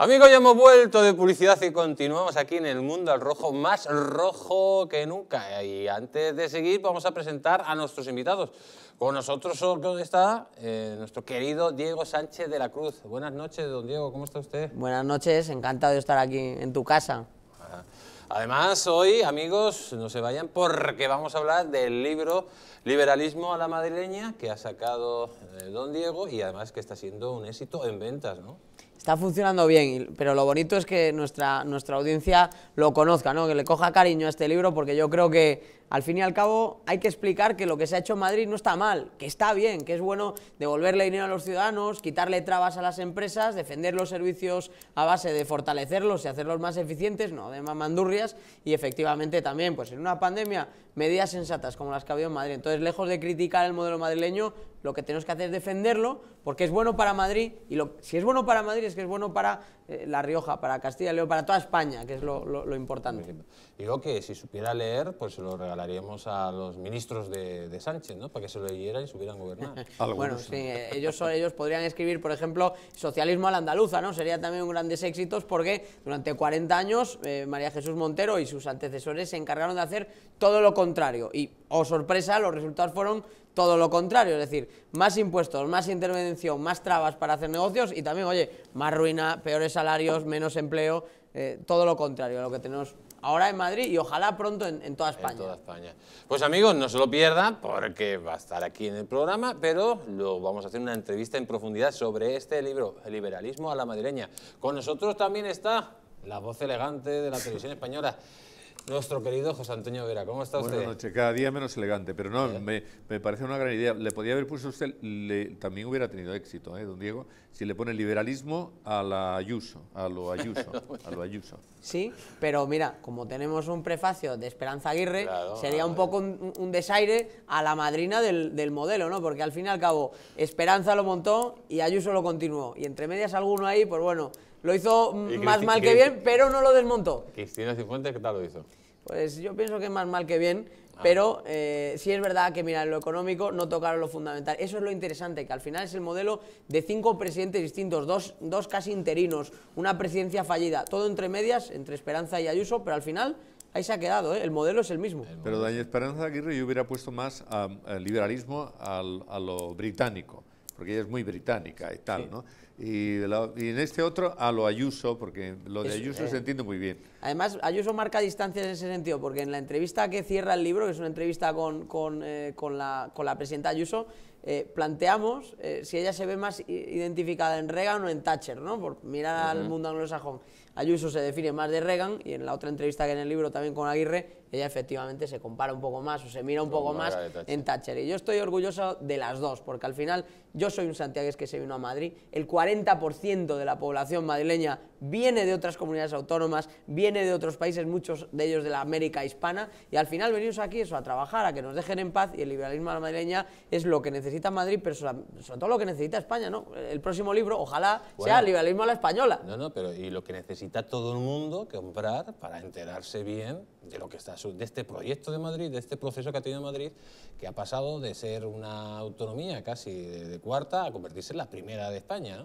Amigos, ya hemos vuelto de publicidad y continuamos aquí en el mundo al rojo, más rojo que nunca. Y antes de seguir, vamos a presentar a nuestros invitados. Con nosotros está eh, nuestro querido Diego Sánchez de la Cruz. Buenas noches, don Diego, ¿cómo está usted? Buenas noches, encantado de estar aquí en tu casa. Ah. Además, hoy, amigos, no se vayan porque vamos a hablar del libro Liberalismo a la madrileña que ha sacado eh, don Diego y además que está siendo un éxito en ventas, ¿no? está funcionando bien, pero lo bonito es que nuestra, nuestra audiencia lo conozca, ¿no? que le coja cariño a este libro, porque yo creo que al fin y al cabo hay que explicar que lo que se ha hecho en Madrid no está mal, que está bien, que es bueno devolverle dinero a los ciudadanos, quitarle trabas a las empresas, defender los servicios a base de fortalecerlos y hacerlos más eficientes, no de mamandurrias, y efectivamente también, pues en una pandemia, medidas sensatas como las que ha habido en Madrid. Entonces, lejos de criticar el modelo madrileño, lo que tenemos que hacer es defenderlo, porque es bueno para Madrid, y lo, si es bueno para Madrid es que es bueno para eh, La Rioja, para Castilla León, para toda España, que es lo, lo importante. Digo que si supiera leer, pues lo regalaríamos a los ministros de, Sánchez, ¿no? Para que se lo leyeran y a gobernar. bueno, sí, eh, ellos, podrían escribir, por ejemplo, socialismo a la andaluza, ¿no? Sería también un grandes éxitos porque durante 40 años eh, María Jesús Montero y sus antecesores se encargaron de hacer todo lo contrario. Y, oh sorpresa, los resultados fueron todo lo contrario, es decir, más impuestos, más intervención, más trabas para hacer negocios y también, oye, más ruina, peores salarios, menos empleo, eh, todo lo contrario a lo que tenemos ahora en Madrid y ojalá pronto en, toda España. toda España. Pues amigos, no se lo pierdan porque va a estar aquí en el programa, pero lo vamos a hacer una entrevista en profundidad sobre este libro, El liberalismo a la madrileña. Con nosotros también está la voz elegante de la televisión española nuestro querido José Antonio Vera. ¿Cómo está usted? Buenas noches, cada día menos elegante, pero no, me, parece una gran idea. Le podía haber puesto usted, le, también hubiera tenido éxito, ¿eh, don Diego, si le pone liberalismo a la Ayuso, a lo Ayuso, a lo Ayuso. Sí, pero mira, como tenemos un prefacio de Esperanza Aguirre, sería un poco eh. un, desaire a la madrina del, modelo, ¿no? Porque al fin y al cabo, Esperanza lo montó y Ayuso lo continuó. Y entre medias alguno ahí, pues bueno, lo hizo más mal que bien, pero no lo desmontó. Cristina Cifuentes, ¿qué tal lo hizo? Pues yo pienso que es más mal que bien, ah. pero eh, sí es verdad que, mira, en lo económico no tocaron lo fundamental. Eso es lo interesante, que al final es el modelo de cinco presidentes distintos, dos, dos casi interinos, una presidencia fallida, todo entre medias, entre Esperanza y Ayuso, pero al final ahí se ha quedado, ¿eh? el modelo es el mismo. Pero Daña Esperanza Aguirre yo hubiera puesto más al um, liberalismo al, a lo británico, porque ella es muy británica y tal, ¿no? Y, en este otro a lo Ayuso, porque lo de Ayuso eh, se entiende muy bien. Además, Ayuso marca distancias en ese sentido, porque en la entrevista que cierra el libro, que es una entrevista con, eh, la, presidenta Ayuso, eh, planteamos si ella se ve más identificada en Reagan o en Thatcher, ¿no? por mirar al mundo anglosajón. Ayuso se define más de Reagan y en la otra entrevista que en el libro también con Aguirre ella efectivamente se compara un poco más o se mira un poco más en Thatcher. Y yo estoy orgulloso de las dos, porque al final yo soy un santiagués que se vino a Madrid, el 40% de la población madrileña viene de otras comunidades autónomas, viene de otros países, muchos de ellos de la América hispana, y al final venimos aquí eso, a trabajar, a que nos dejen en paz, y el liberalismo a la madrileña es lo que necesita Madrid, pero sobre, todo lo que necesita España, ¿no? El próximo libro, ojalá sea liberalismo a la española. No, no, pero y lo que necesita todo el mundo comprar para enterarse bien de lo que está de este proyecto de Madrid, de este proceso que ha tenido Madrid, que ha pasado de ser una autonomía casi de, cuarta a convertirse en la primera de España.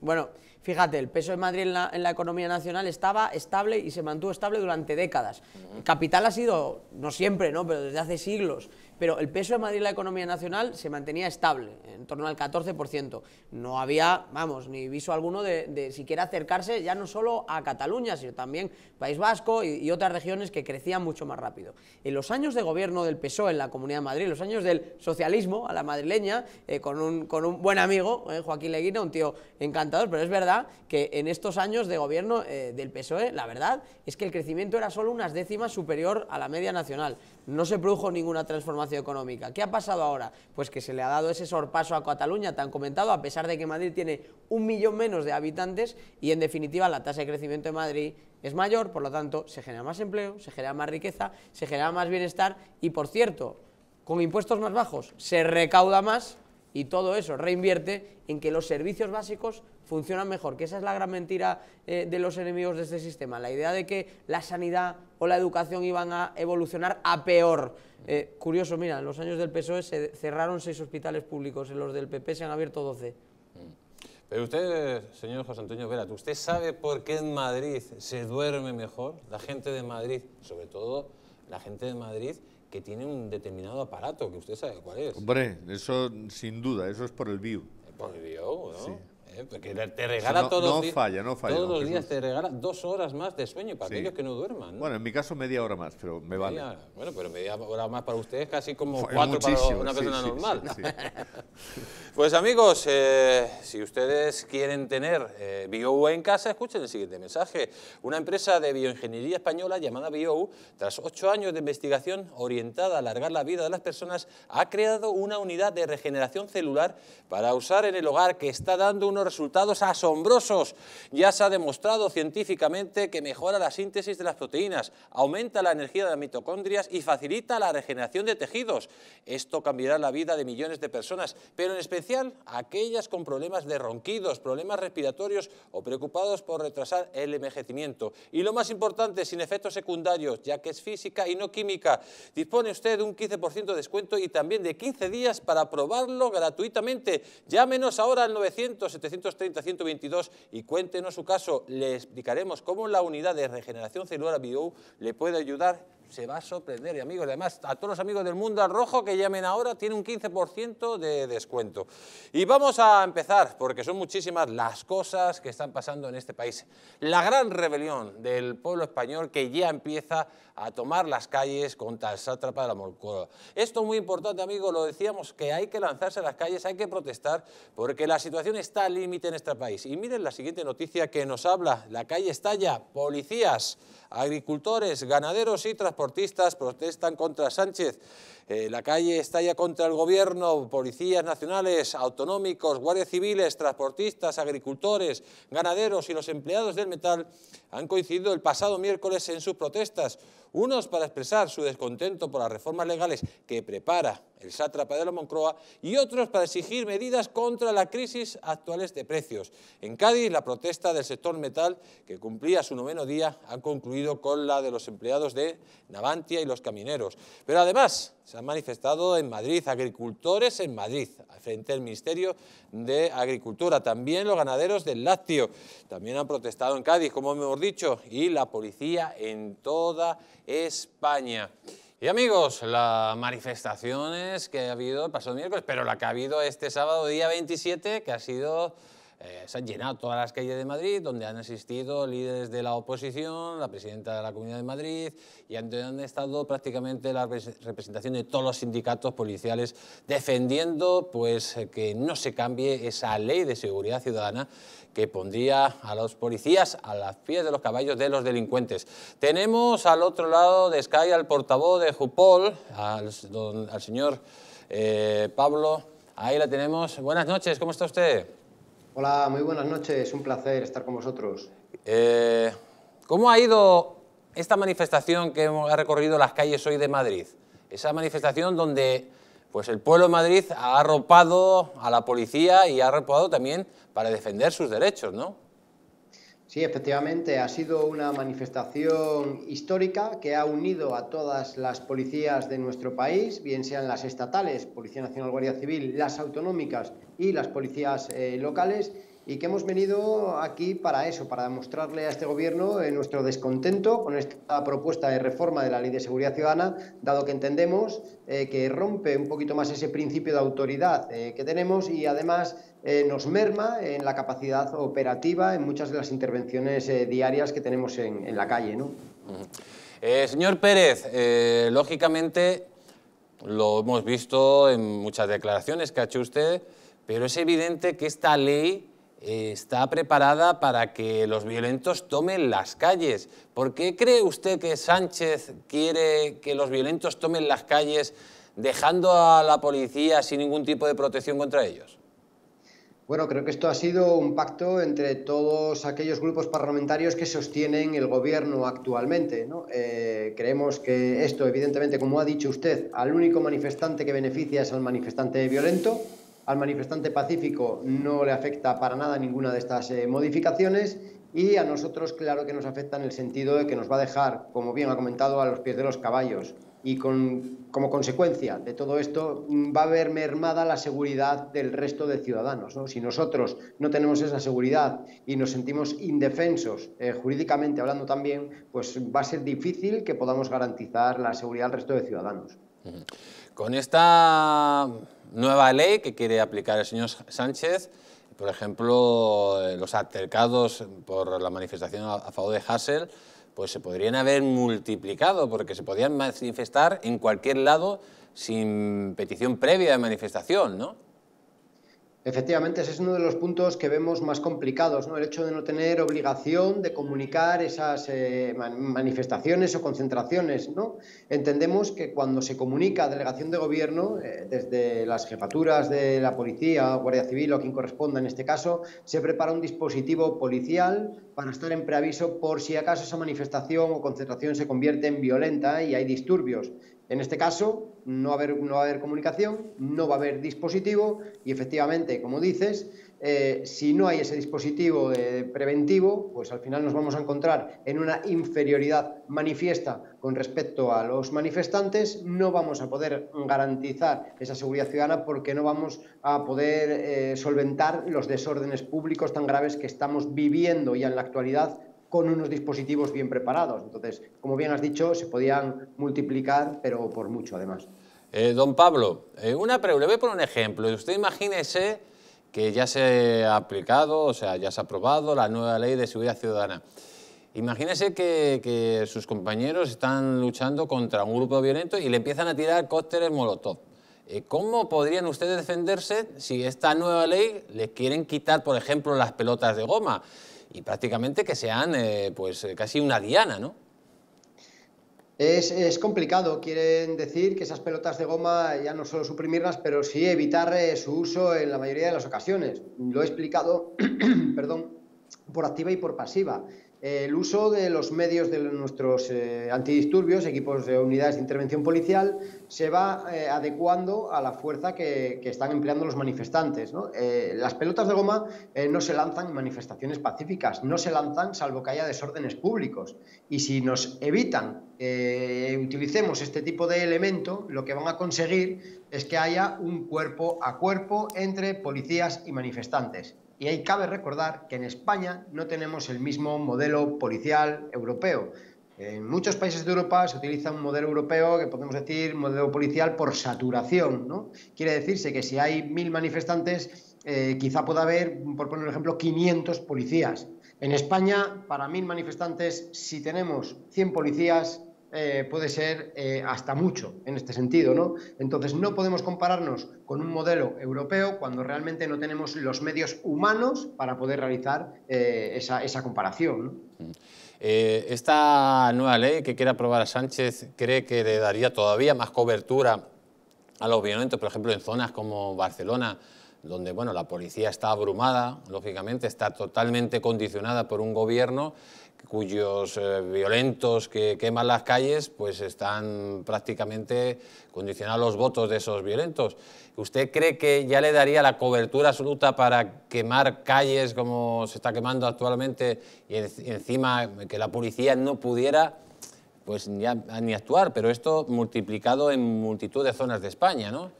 Bueno, fíjate, el peso de Madrid en la, economía nacional estaba estable y se mantuvo estable durante décadas. capital ha sido, no siempre, ¿no? pero desde hace siglos pero el peso de Madrid en la economía nacional se mantenía estable, en torno al 14%. No había, vamos, ni viso alguno de, siquiera acercarse ya no solo a Cataluña, sino también País Vasco y, otras regiones que crecían mucho más rápido. En los años de gobierno del PSOE en la Comunidad de Madrid, los años del socialismo a la madrileña, eh, con, un, buen amigo, eh, Joaquín Leguina, un tío encantador, pero es verdad que en estos años de gobierno eh, del PSOE, la verdad es que el crecimiento era solo unas décimas superior a la media nacional no se produjo ninguna transformación económica. ¿Qué ha pasado ahora? Pues que se le ha dado ese sorpaso a Cataluña, tan comentado, a pesar de que Madrid tiene un millón menos de habitantes y en definitiva la tasa de crecimiento de Madrid es mayor, por lo tanto se genera más empleo, se genera más riqueza, se genera más bienestar y por cierto, con impuestos más bajos se recauda más y todo eso reinvierte en que los servicios básicos funcionan mejor, que esa es la gran mentira eh, de los enemigos de este sistema, la idea de que la sanidad o la educación iban a evolucionar a peor. Eh, curioso, mira, en los años del PSOE se cerraron seis hospitales públicos, en los del PP se han abierto 12. Pero usted, señor José Antonio Vera, ¿usted sabe por qué en Madrid se duerme mejor? La gente de Madrid, sobre todo la gente de Madrid, que tiene un determinado aparato, que usted sabe cuál es. Hombre, eso sin duda, eso es por el bio. Por el bio, ¿no? Sí. ¿eh? Porque pues te regala no, todos, falla, no falla, todos los días, te regala dos horas más de sueño para aquellos que no duerman. Bueno, en mi caso media hora más, pero me vale. bueno, pero media hora más para ustedes casi como cuatro para una persona normal. pues amigos, eh, si ustedes quieren tener eh, BioU en casa, escuchen el siguiente mensaje. Una empresa de bioingeniería española llamada BioU, tras ocho años de investigación orientada a alargar la vida de las personas, ha creado una unidad de regeneración celular para usar en el hogar que está dando unos resultados asombrosos. Ya se ha demostrado científicamente que mejora la síntesis de las proteínas, aumenta la energía de las mitocondrias y facilita la regeneración de tejidos. Esto cambiará la vida de millones de personas, pero en especial aquellas con problemas de ronquidos, problemas respiratorios o preocupados por retrasar el envejecimiento. Y lo más importante, sin efectos secundarios, ya que es física y no química. Dispone usted de un 15% de descuento y también de 15 días para probarlo gratuitamente. Llámenos ahora al 900 700 130, 122 y cuéntenos su caso. Le explicaremos cómo la unidad de regeneración celular BIO le puede ayudar se va a sorprender. Y amigos, además, a todos los amigos del mundo al rojo que llamen ahora, tiene un 15% de descuento. Y vamos a empezar, porque son muchísimas las cosas que están pasando en este país. La gran rebelión del pueblo español que ya empieza a tomar las calles contra el sátrapa de la Morcora. Esto es muy importante, amigos, lo decíamos, que hay que lanzarse a las calles, hay que protestar, porque la situación está al límite en este país. Y miren la siguiente noticia que nos habla, la calle estalla, policías, agricultores, ganaderos y transportistas transportistas protestan contra Sánchez. Eh, la calle estalla contra el gobierno, policías nacionales, autonómicos, guardias civiles, transportistas, agricultores, ganaderos y los empleados del metal han coincidido el pasado miércoles en sus protestas, unos para expresar su descontento por las reformas legales que prepara el sátrapa de y otros para exigir medidas contra la crisis actuales de precios. En Cádiz, la protesta del sector metal, que cumplía su noveno día, ha concluido con la de los empleados de Navantia y los camineros. Pero además, se han manifestado en Madrid, agricultores en Madrid, frente al Ministerio de Agricultura, también los ganaderos del lácteo, también han protestado en Cádiz, como hemos dicho, y la policía en toda España. Y amigos, las manifestaciones que ha habido el pasado miércoles, pero la que ha habido este sábado día 27, que ha sido eh, se han llenado todas las calles de Madrid, donde han asistido líderes de la oposición, la presidenta de la Comunidad de Madrid, y donde han estado prácticamente la representación de todos los sindicatos policiales defendiendo pues, eh, que no se cambie esa ley de seguridad ciudadana que pondría a los policías a las pies de los caballos de los delincuentes. Tenemos al otro lado de Sky al portavoz de Jupol, al, señor eh, Pablo. Ahí la tenemos. Buenas noches, ¿cómo está usted? Hola, muy buenas noches, un placer estar con vosotros. Eh, ¿Cómo ha ido esta manifestación que ha recorrido las calles hoy de Madrid? Esa manifestación donde pues, el pueblo de Madrid ha arropado a la policía y ha arropado también para defender sus derechos, ¿no? Sí, efectivamente, ha sido una manifestación histórica que ha unido a todas las policías de nuestro país, bien sean las estatales, Policía Nacional, Guardia Civil, las autonómicas y las policías eh, locales, y que hemos venido aquí para eso, para demostrarle a este Gobierno eh, nuestro descontento con esta propuesta de reforma de la Ley de Seguridad Ciudadana, dado que entendemos eh, que rompe un poquito más ese principio de autoridad eh, que tenemos y además nos merma en la capacidad operativa en muchas de las intervenciones diarias que tenemos en, la calle. señor Pérez, lógicamente lo hemos visto en muchas declaraciones que ha hecho usted, pero es evidente que esta ley está preparada para que los violentos tomen las calles. ¿Por qué cree usted que Sánchez quiere que los violentos tomen las calles dejando a la policía sin ningún tipo de protección contra ellos? Bueno, creo que esto ha sido un pacto entre todos aquellos grupos parlamentarios que sostienen el gobierno actualmente. Eh, creemos que esto, evidentemente, como ha dicho usted, al único manifestante que beneficia es al manifestante violento, al manifestante pacífico no le afecta para nada ninguna de estas eh, modificaciones y a nosotros claro que nos afecta en el sentido de que nos va a dejar, como bien ha comentado, a los pies de los caballos y con, como consecuencia de todo esto mm, va a haber mermada la seguridad del resto de ciudadanos. Si nosotros no tenemos esa seguridad y nos sentimos indefensos, eh, jurídicamente hablando también, pues va a ser difícil que podamos garantizar la seguridad al resto de ciudadanos. Con esta nueva ley que quiere aplicar el señor Sánchez, por ejemplo, eh, los altercados por la manifestación a favor de Hassel, pues se podrían haber multiplicado, porque se podían manifestar en cualquier lado sin petición previa de manifestación, ¿no? Efectivamente, ese es uno de los puntos que vemos más complicados, ¿no? El hecho de no tener obligación de comunicar esas eh, manifestaciones o concentraciones, ¿no? Entendemos que cuando se comunica a delegación de gobierno, eh, desde las jefaturas de la policía, Guardia Civil o quien corresponda en este caso, se prepara un dispositivo policial para estar en preaviso por si acaso esa manifestación o concentración se convierte en violenta y hay disturbios. En este caso, no va, a haber, comunicación, no va a haber dispositivo y efectivamente, como dices, eh, si no hay ese dispositivo preventivo, pues al final nos vamos a encontrar en una inferioridad manifiesta con respecto a los manifestantes, no vamos a poder garantizar esa seguridad ciudadana porque no vamos a poder eh, solventar los desórdenes públicos tan graves que estamos viviendo ya en la actualidad con unos dispositivos bien preparados. Entonces, como bien has dicho, se podían multiplicar, pero por mucho además. Eh, don Pablo, eh, una voy a poner un ejemplo. Usted imagínese que ya se ha aplicado, o sea, ya se ha aprobado la nueva ley de seguridad ciudadana. Imagínese que, sus compañeros están luchando contra un grupo violento y le empiezan a tirar cócteles molotov. Eh, ¿Cómo podrían ustedes defenderse si esta nueva ley les quieren quitar, por ejemplo, las pelotas de goma? y prácticamente que sean eh, pues eh, casi una diana, ¿no? Es, complicado, quieren decir que esas pelotas de goma ya no solo suprimirlas, pero sí evitar eh, su uso en la mayoría de las ocasiones. Lo he explicado, perdón, por activa y por pasiva el uso de los medios de nuestros eh, antidisturbios, equipos de unidades de intervención policial, se va eh, adecuando a la fuerza que, están empleando los manifestantes. Eh, las pelotas de goma no se lanzan en manifestaciones pacíficas, no se lanzan salvo que haya desórdenes públicos. Y si nos evitan utilicemos este tipo de elemento, lo que van a conseguir es que haya un cuerpo a cuerpo entre policías y manifestantes. Y ahí cabe recordar que en España no tenemos el mismo modelo policial europeo. En muchos países de Europa se utiliza un modelo europeo que podemos decir modelo policial por saturación. ¿no? Quiere decirse que si hay mil manifestantes, eh, quizá pueda haber, por poner un ejemplo, 500 policías. En España, para mil manifestantes, si tenemos 100 policías, eh, puede ser eh, hasta mucho en este sentido, ¿no? Entonces no podemos compararnos con un modelo europeo cuando realmente no tenemos los medios humanos para poder realizar eh, esa, comparación. Mm. esta nueva ley que quiere aprobar a Sánchez cree que le daría todavía más cobertura a los violentos, por ejemplo, en zonas como Barcelona, donde bueno, la policía está abrumada, lógicamente, está totalmente condicionada por un gobierno cuyos eh, violentos que queman las calles pues están prácticamente condicionados los votos de esos violentos. ¿Usted cree que ya le daría la cobertura absoluta para quemar calles como se está quemando actualmente y, encima que la policía no pudiera pues ni actuar, pero esto multiplicado en multitud de zonas de España, ¿no?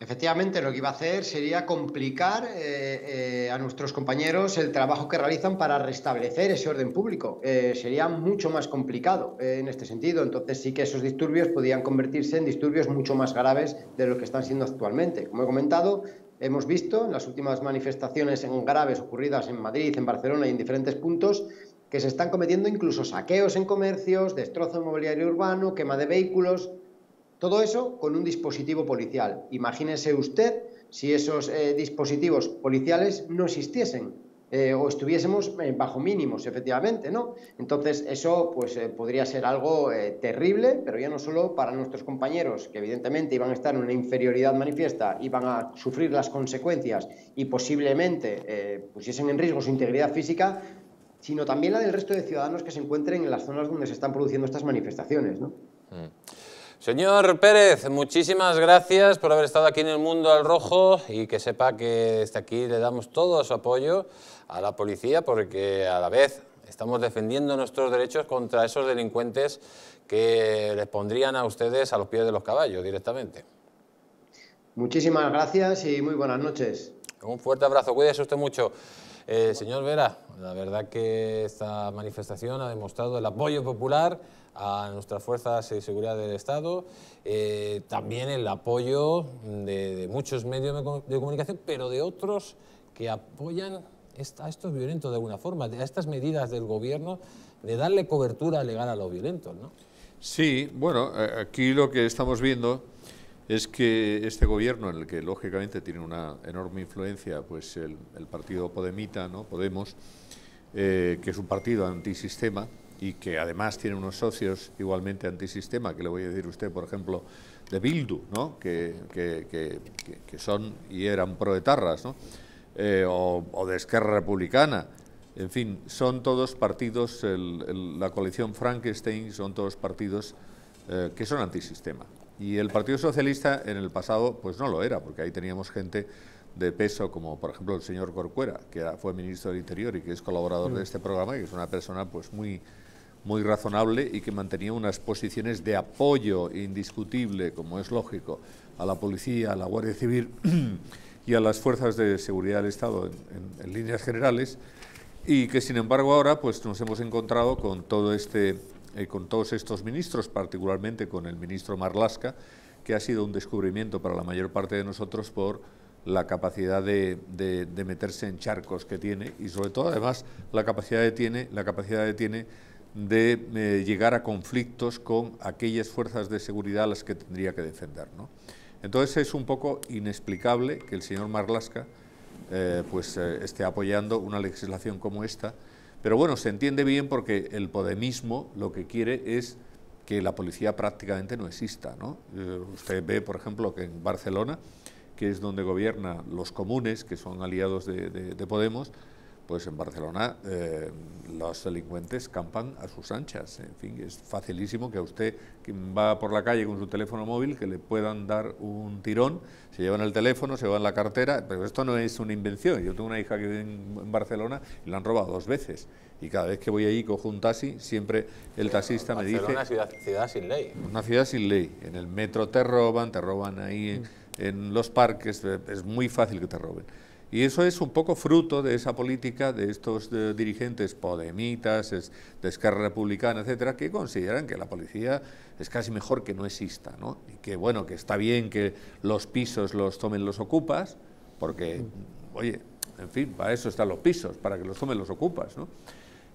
Efectivamente, lo que iba a hacer sería complicar eh, eh, a nuestros compañeros el trabajo que realizan para restablecer ese orden público. Eh, sería mucho más complicado en este sentido. Entonces sí que esos disturbios podían convertirse en disturbios mucho más graves de lo que están siendo actualmente. Como he comentado, hemos visto en las últimas manifestaciones en graves ocurridas en Madrid, en Barcelona y en diferentes puntos que se están cometiendo incluso saqueos en comercios, destrozo inmobiliario urbano, quema de vehículos. Todo eso con un dispositivo policial. Imagínese usted si esos eh, dispositivos policiales no existiesen eh, o estuviésemos eh, bajo mínimos, efectivamente, ¿no? Entonces eso pues podría ser algo terrible, pero ya no solo para nuestros compañeros, que evidentemente iban a estar en una inferioridad manifiesta, iban a sufrir las consecuencias y posiblemente pusiesen en riesgo su integridad física, sino también la del resto de ciudadanos que se encuentren en las zonas donde se están produciendo estas manifestaciones, mm. Señor Pérez, muchísimas gracias por haber estado aquí en el Mundo al Rojo y que sepa que desde aquí le damos todo su apoyo a la policía porque a la vez estamos defendiendo nuestros derechos contra esos delincuentes que les pondrían a ustedes a los pies de los caballos directamente. Muchísimas gracias y muy buenas noches. Un fuerte abrazo, cuídese usted mucho. Eh, señor Vera, la verdad que esta manifestación ha demostrado el apoyo popular a nuestras fuerzas de seguridad del Estado, eh, también el apoyo de, muchos medios de, comunicación, pero de otros que apoyan a estos violentos de alguna forma, a estas medidas del gobierno de darle cobertura legal a los violentos, ¿no? Sí, bueno, eh, aquí lo que estamos viendo es que este gobierno, en el que lógicamente tiene una enorme influencia, pues el, partido Podemita, ¿no? Podemos, eh, que es un partido antisistema, y que además tiene unos socios igualmente antisistema, que le voy a decir usted, por ejemplo, de Bildu, ¿no? que, son y eran proetarras, ¿no? Eh, o, de Esquerra Republicana. En fin, son todos partidos, la coalición Frankenstein son todos partidos eh, que son antisistema. Y el Partido Socialista en el pasado pues no lo era, porque ahí teníamos gente de peso, como por ejemplo el señor Corcuera, que fue ministro del Interior y que es colaborador de este programa, y que es una persona pues muy muy razonable y que mantenía unas posiciones de apoyo indiscutible, como es lógico, a la policía, a la Guardia Civil y a las fuerzas de seguridad del Estado en, líneas generales, y que sin embargo ahora pues, nos hemos encontrado con, todo este, eh, con todos estos ministros, particularmente con el ministro Marlasca, que ha sido un descubrimiento para la mayor parte de nosotros por la capacidad de, de meterse en charcos que tiene y sobre todo además la capacidad de tiene, la capacidad que tiene de eh, llegar a conflictos con aquellas fuerzas de seguridad las que tendría que defender. ¿no? Entonces es un poco inexplicable que el señor Marlasca eh, pues, eh, esté apoyando una legislación como esta, pero bueno, se entiende bien porque el podemismo lo que quiere es que la policía prácticamente no exista. ¿no? usted ve, por ejemplo, que en Barcelona, que es donde gobiernan los comunes, que son aliados de Podemos, pues en Barcelona eh, los delincuentes campan a sus anchas. En fin, es facilísimo que a usted, quien va por la calle con su teléfono móvil, que le puedan dar un tirón, se llevan el teléfono, se llevan la cartera, pero esto no es una invención. Yo tengo una hija que vive en, Barcelona y la han robado dos veces. Y cada vez que voy ahí cojo un taxi, siempre el taxista me dice... una ciudad, ciudad sin ley. Una ciudad sin ley. En el metro te roban, te roban ahí mm. en los parques, es muy fácil que te roben. Y eso es un poco fruto de esa política de estos eh, dirigentes podemitas, es, de Esquerra Republicana, etcétera, que consideran que la policía es casi mejor que no exista, ¿no? Y que, bueno, que está bien que los pisos los tomen los ocupas, porque, oye, en fin, para eso están los pisos, para que los tomen los ocupas, ¿no?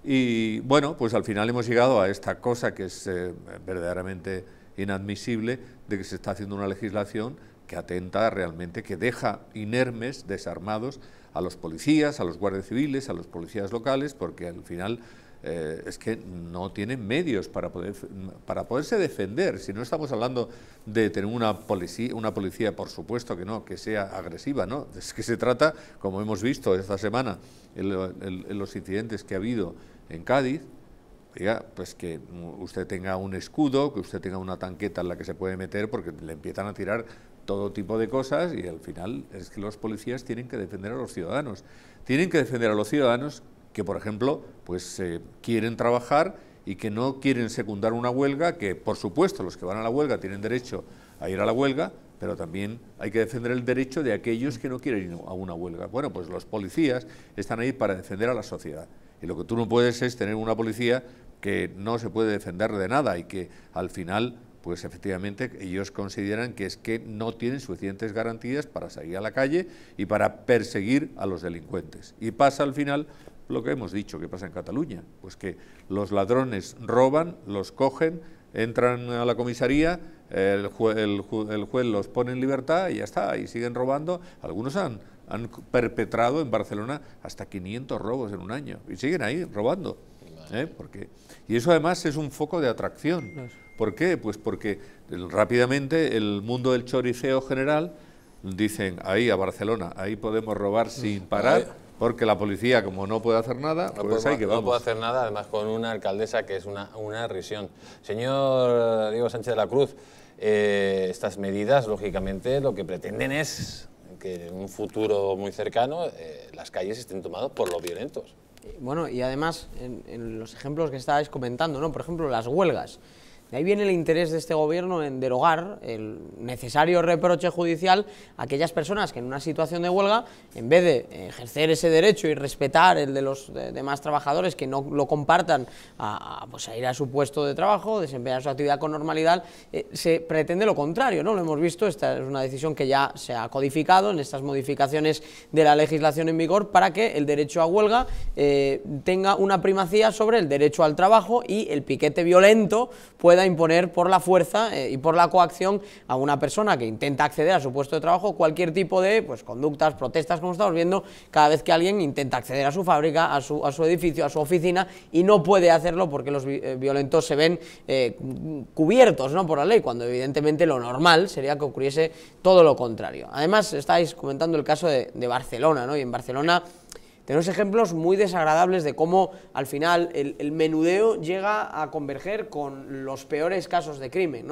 Y, bueno, pues al final hemos llegado a esta cosa que es eh, verdaderamente inadmisible de que se está haciendo una legislación atenta realmente, que deja inermes, desarmados a los policías, a los guardias civiles, a los policías locales, porque al final eh, es que no tienen medios para, poder, para poderse defender. Si no estamos hablando de tener una policía, una policía, por supuesto que no, que sea agresiva, ¿no? Es que se trata, como hemos visto esta semana, en, los incidentes que ha habido en Cádiz, ya, pues que usted tenga un escudo, que usted tenga una tanqueta en la que se puede meter porque le empiezan a tirar todo tipo de cosas y al final es que los policías tienen que defender a los ciudadanos. Tienen que defender a los ciudadanos que, por ejemplo, pues eh, quieren trabajar y que no quieren secundar una huelga, que por supuesto los que van a la huelga tienen derecho a ir a la huelga, pero también hay que defender el derecho de aquellos que no quieren ir a una huelga. Bueno, pues los policías están ahí para defender a la sociedad. Y lo que tú no puedes es tener una policía que no se puede defender de nada y que al final pues efectivamente ellos consideran que es que no tienen suficientes garantías para salir a la calle y para perseguir a los delincuentes. Y pasa al final lo que hemos dicho que pasa en Cataluña, pues que los ladrones roban, los cogen, entran a la comisaría, el, juez los pone en libertad y ya está, y siguen robando. Algunos han, han perpetrado en Barcelona hasta 500 robos en un año y siguen ahí robando. ¿eh? Porque, y eso además es un foco de atracción ¿Por qué? Pues porque rápidamente el mundo del choriceo general dicen ahí a Barcelona, ahí podemos robar mm. sin parar. Porque la policía, como no puede hacer nada, no pues puede, que vamos. No puede hacer nada, además con una alcaldesa que es una, una risión. Señor eh, Diego Sánchez de la Cruz, eh, estas medidas, lógicamente, lo que pretenden es que en un futuro muy cercano eh, las calles estén tomadas por los violentos. Bueno, y además, en, los ejemplos que estáis comentando, ¿no? por ejemplo, las huelgas. De ahí viene el interés de este gobierno en derogar el necesario reproche judicial a aquellas personas que en una situación de huelga, en vez de ejercer ese derecho y respetar el de los demás trabajadores que no lo compartan a, pues ir a su puesto de trabajo, desempeñar su actividad con normalidad, eh, se pretende lo contrario, ¿no? Lo hemos visto, esta es una decisión que ya se ha codificado en estas modificaciones de la legislación en vigor para que el derecho a huelga eh, tenga una primacía sobre el derecho al trabajo y el piquete violento pueda imponer por la fuerza eh, y por la coacción a una persona que intenta acceder a su puesto de trabajo cualquier tipo de pues, conductas, protestas, como estamos viendo, cada vez que alguien intenta acceder a su fábrica, a su, edificio, a su oficina y no puede hacerlo porque los eh, violentos se ven eh, cubiertos ¿no? por la ley, cuando evidentemente lo normal sería que ocurriese todo lo contrario. Además, estáis comentando el caso de, Barcelona, ¿no? y en Barcelona... Tenemos ejemplos muy desagradables de cómo al final el, menudeo llega a converger con los peores casos de crimen,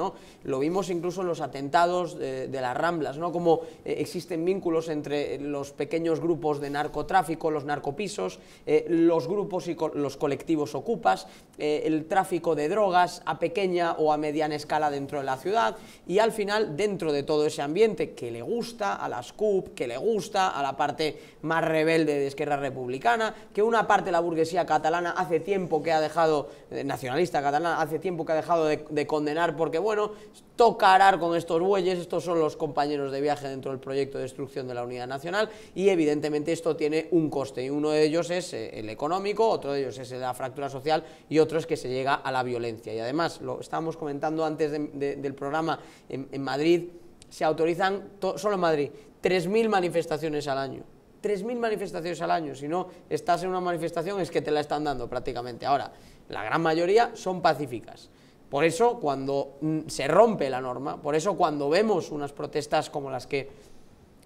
Lo vimos incluso en los atentados de, las Ramblas, ¿no? Cómo eh, existen vínculos entre los pequeños grupos de narcotráfico, los narcopisos, eh, los grupos y los colectivos ocupas, eh, el tráfico de drogas a pequeña o a mediana escala dentro de la ciudad y al final dentro de todo ese ambiente que le gusta a las CUP, que le gusta a la parte más rebelde de Esquerra republicana, que una parte de la burguesía catalana hace tiempo que ha dejado, eh, nacionalista catalana, hace tiempo que ha dejado de, condenar porque, bueno, toca arar con estos bueyes, estos son los compañeros de viaje dentro del proyecto de destrucción de la unidad nacional y evidentemente esto tiene un coste y uno de ellos es eh, el económico, otro de ellos es la fractura social y otro es que se llega a la violencia y además, lo estábamos comentando antes del programa en, Madrid, se autorizan, solo en Madrid, 3.000 manifestaciones al año. 3.000 manifestaciones al año. Si no estás en una manifestación es que te la están dando prácticamente. Ahora, la gran mayoría son pacíficas. Por eso cuando mm, se rompe la norma, por eso cuando vemos unas protestas como las que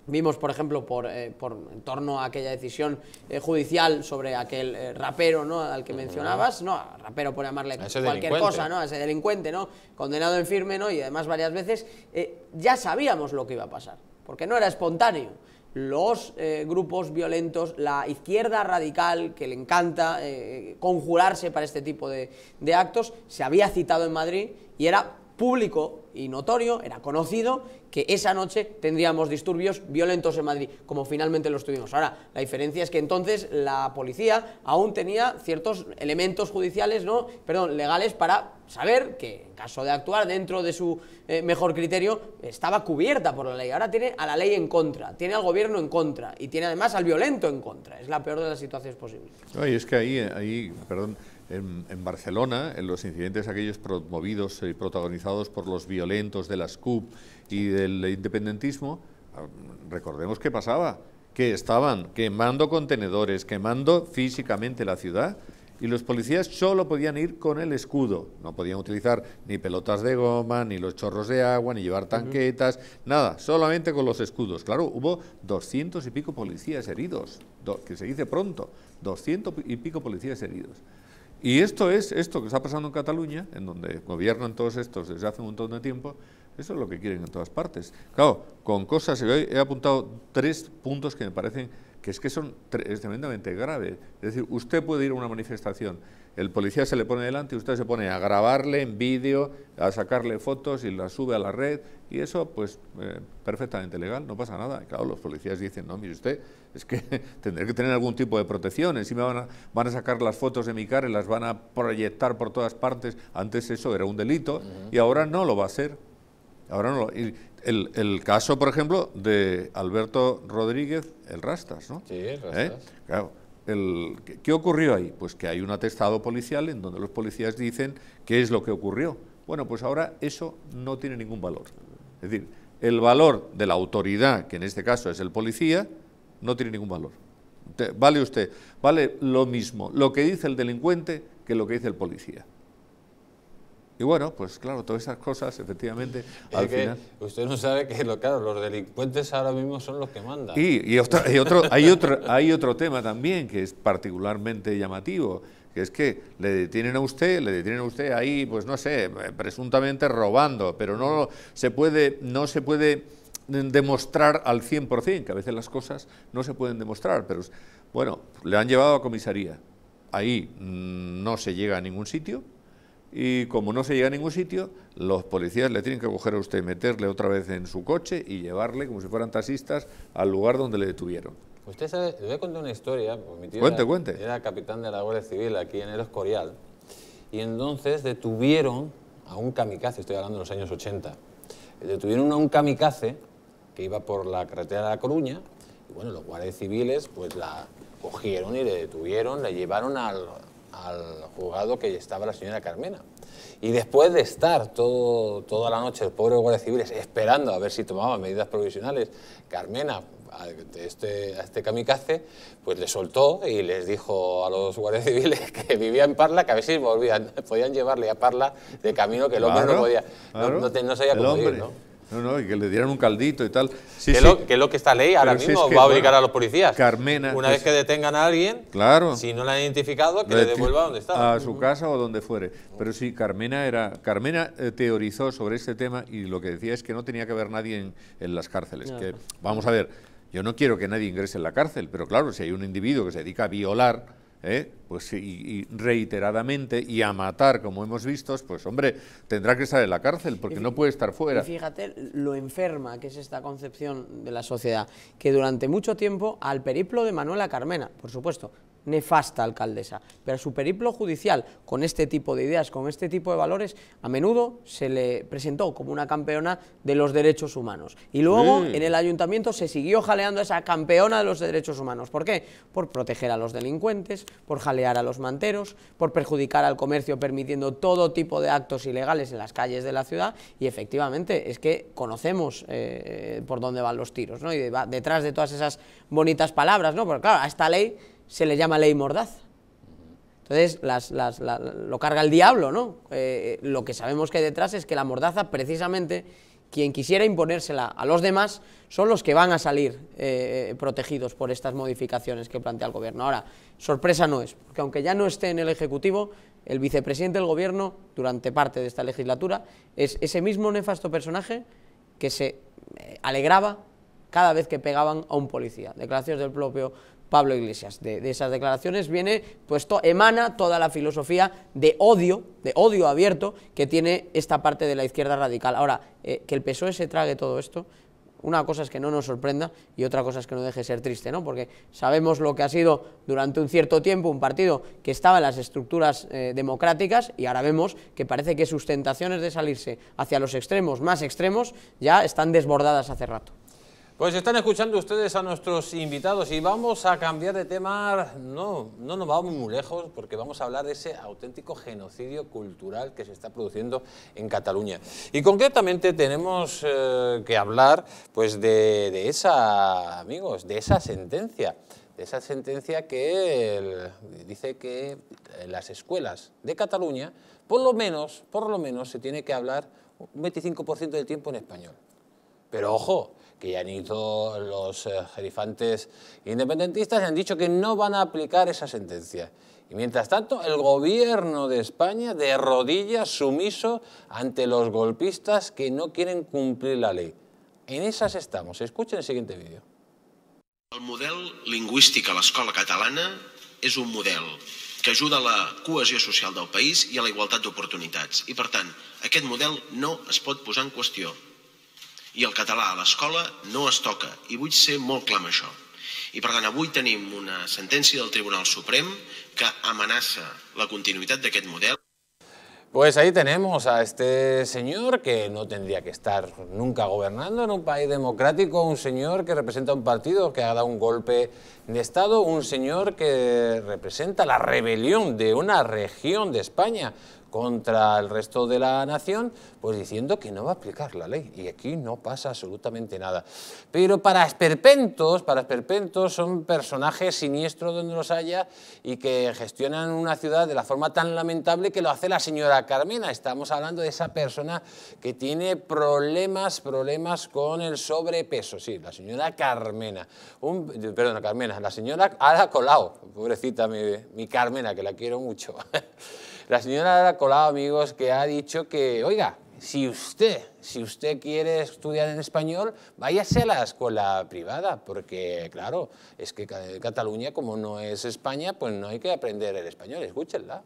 vimos, por ejemplo, por, eh, en torno a aquella decisión eh, judicial sobre aquel eh, rapero ¿no? al que mencionabas, no, rapero por llamarle cualquier cosa, ¿no? a ese delincuente, ¿no? condenado en firme ¿no? y además varias veces, ya sabíamos lo que iba a pasar, porque no era espontáneo los eh, grupos violentos, la izquierda radical que le encanta eh, conjurarse para este tipo de, de actos, se había citado en Madrid y era público y notorio, era conocido, que esa noche tendríamos disturbios violentos en Madrid, como finalmente los tuvimos. Ahora, la diferencia es que entonces la policía aún tenía ciertos elementos judiciales, no, perdón, legales para saber que en caso de actuar dentro de su eh, mejor criterio estaba cubierta por la ley. Ahora tiene a la ley en contra, tiene al gobierno en contra y tiene además al violento en contra. Es la peor de las situaciones posibles. es que ahí, ahí perdón, en, Barcelona, en los incidentes aquellos promovidos y protagonizados por los violentos de las CUP y del independentismo, ah, recordemos qué pasaba, que estaban quemando contenedores, quemando físicamente la ciudad, y los policías solo podían ir con el escudo, no podían utilizar ni pelotas de goma, ni los chorros de agua, ni llevar tanquetas, nada, solamente con los escudos. Claro, hubo doscientos y pico policías heridos, que se dice pronto, doscientos y pico policías heridos. Y esto es esto que está pasando en Cataluña, en donde gobiernan todos estos desde hace un montón de tiempo, eso es lo que quieren en todas partes. Claro, con cosas, he apuntado tres puntos que me parecen que es que son tremendamente graves. Es decir, usted puede ir a una manifestación el policía se le pone delante y usted se pone a grabarle en vídeo, a sacarle fotos y las sube a la red y eso pues eh, perfectamente legal, no pasa nada. claro, los policías dicen, no, mire usted, es que tendré que tener algún tipo de protección, encima van a, van a sacar las fotos de mi cara y las van a proyectar por todas partes, antes eso era un delito y ahora no lo va a ser. Ahora no lo, y el, el, caso, por ejemplo, de Alberto Rodríguez, el Rastas, ¿no? Sí, el ¿Eh? Rastas. Claro ¿qué ocurrió ahí? Pues que hay un atestado policial en donde los policías dicen qué es lo que ocurrió. Bueno, pues ahora eso no tiene ningún valor. Es decir, el valor de la autoridad, que en este caso es el policía, no tiene ningún valor. Vale usted, vale lo mismo lo que dice el delincuente que lo que dice el policía. Y bueno, pues claro, todas esas cosas, efectivamente, Usted no sabe que, lo, claro, los delincuentes ahora mismo son los que mandan. Y, y, otro, hay, otro, hay otro tema también que es particularmente llamativo, que es que le detienen a usted, le detienen a usted ahí, pues no sé, presuntamente robando, pero no se puede, no se puede demostrar al 100%, que a veces las cosas no se pueden demostrar, pero bueno, le han llevado a comisaría. Ahí mm, no se llega a ningún sitio, y como no se llega a ningún sitio, los policías le tienen que coger a usted, meterle otra vez en su coche y llevarle, como si fueran taxistas, al lugar donde le detuvieron. Usted sabe, le voy a contar una historia. mi tío cuente, era, cuente. Era capitán de la Guardia Civil aquí en el Escorial. Y entonces detuvieron a un kamikaze, estoy hablando de los años 80. Detuvieron a un kamikaze que iba por la carretera de La Coruña. Y bueno, los guardias civiles pues la cogieron y le detuvieron, le llevaron al, al juzgado que estaba la señora Carmena. Y después de estar toda la noche el pobre guardia civil esperando a ver si tomaba medidas provisionales, Carmena a este, este, kamikaze, pues le soltó y les dijo a los guardias civiles que vivían en Parla, que a ver volvían, podían llevarle a Parla de camino que el hombre no podía, no, no, sabía cómo ir, no, no, y que le dieran un caldito y tal. qué es lo que esta ley ahora mismo va a obligar a los policías. Carmena. Una vez que detengan a alguien, claro, si no la han identificado, que le devuelva donde está. A su casa o donde fuere. Pero sí, Carmena era. Carmena eh, teorizó sobre este tema y lo que decía es que no tenía que haber nadie en, las cárceles. Que, vamos a ver, yo no quiero que nadie ingrese en la cárcel, pero claro, si hay un individuo que se dedica a violar, ¿eh? pues y, reiteradamente y a matar, como hemos visto, pues hombre, tendrá que estar en la cárcel porque no puede estar fuera. Y fíjate lo enferma que es esta concepción de la sociedad, que durante mucho tiempo al periplo de Manuela Carmena, por supuesto, nefasta alcaldesa. Pero su periplo judicial, con este tipo de ideas, con este tipo de valores, a menudo se le presentó como una campeona de los derechos humanos. Y luego mm. en el ayuntamiento se siguió jaleando a esa campeona de los derechos humanos. ¿Por qué? Por proteger a los delincuentes, por jalear a los manteros, por perjudicar al comercio permitiendo todo tipo de actos ilegales en las calles de la ciudad. Y efectivamente es que conocemos eh, por dónde van los tiros, ¿no? Y detrás de todas esas bonitas palabras, ¿no? Porque claro, a esta ley se le llama ley mordaza. Entonces lo carga el diablo, ¿no? Eh, lo que sabemos que hay detrás es que la mordaza, precisamente, quien quisiera imponérsela a los demás son los que van a salir eh, protegidos por estas modificaciones que plantea el gobierno. Ahora, sorpresa no es, porque aunque ya no esté en el Ejecutivo, el vicepresidente del gobierno, durante parte de esta legislatura, es ese mismo nefasto personaje que se eh, alegraba cada vez que pegaban a un policía. Declaraciones del propio Pablo Iglesias. De, esas declaraciones viene, pues emana toda la filosofía de odio, de odio abierto que tiene esta parte de la izquierda radical. Ahora, eh, que el PSOE se trague todo esto, una cosa es que no nos sorprenda y otra cosa es que no deje ser triste, ¿no? Porque sabemos lo que ha sido durante un cierto tiempo un partido que estaba en las estructuras eh, democráticas y ahora vemos que parece que sus tentaciones de salirse hacia los extremos más extremos ya están desbordadas hace rato. Pues están escuchando ustedes a nuestros invitados y vamos a cambiar de tema, no, no nos vamos muy lejos porque vamos a hablar de ese auténtico genocidio cultural que se está produciendo en Cataluña. Y concretamente tenemos eh, que hablar pues de, esa, amigos, de esa sentencia, de esa sentencia que dice que las escuelas de Cataluña, por lo menos, por lo menos se tiene que hablar un 25% del tiempo en español. Pero ojo, que ya han ido los jerifantes eh, independentistas han dicho que no van a aplicar esa sentencia. Y mientras tanto, el gobierno de España de rodillas sumiso ante los golpistas que no quieren cumplir la ley. En esas estamos. Escuchen el siguiente vídeo. El model lingüístico a escuela catalana es un modelo que ayuda a la cohesión social del país y a la igualdad de oportunidades. Y por tanto, aquest modelo no es puede posar en cuestión y el català a escuela no es toca, Y vull ser molt clar amb això. I per tant, una sentencia del Tribunal Suprem que amenaza la continuidad de d'aquest modelo. Pues ahí tenemos a este señor que no tendría que estar nunca gobernando en un país democrático, un señor que representa un partido que ha dado un golpe de Estado, un señor que representa la rebelión de una región de España, contra el resto de la nación, pues diciendo que no va a aplicar la ley. Y aquí no pasa absolutamente nada. Pero para esperpentos, para esperpentos son personajes siniestros donde los haya y que gestionan una ciudad de la forma tan lamentable que lo hace la señora Carmena. Estamos hablando de esa persona que tiene problemas, problemas con el sobrepeso. Sí, la señora Carmena. Un, perdona, Carmena, la señora ha Colau, pobrecita mi, mi Carmena, que la quiero mucho. La señora la colado, amigos, que ha dicho que, oiga, si usted, si usted quiere estudiar en español, váyase a la escuela privada, porque claro, es que Cataluña, como no es España, pues no hay que aprender el español, escúchenla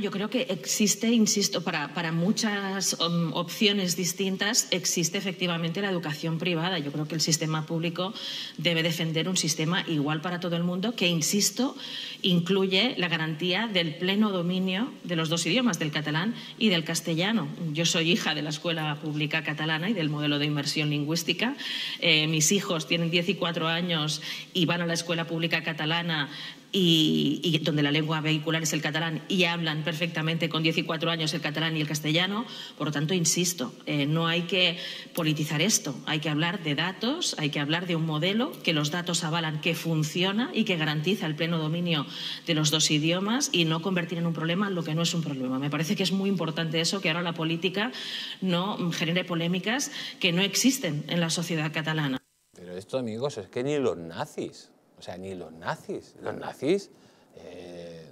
yo creo que existe, insisto, para, para muchas um, opciones distintas, existe efectivamente la educación privada. Yo creo que el sistema público debe defender un sistema igual para todo el mundo, que, insisto, incluye la garantía del pleno dominio de los dos idiomas, del catalán y del castellano. Yo soy hija de la escuela pública catalana y del modelo de inmersión lingüística. Eh, mis hijos tienen 14 años y van a la escuela pública catalana y, donde la lengua vehicular es el catalán y hablan perfectamente con 14 años el catalán y el castellano. Por lo tanto, insisto, eh, no hay que politizar esto. Hay que hablar de datos, hay que hablar de un modelo que los datos avalan que funciona y que garantiza el pleno dominio de los dos idiomas y no convertir en un problema lo que no es un problema. Me parece que es muy importante eso, que ahora la política no genere polémicas que no existen en la sociedad catalana. Pero esto, amigos, es que ni los nazis o sea, ni los nazis. Los nazis eh,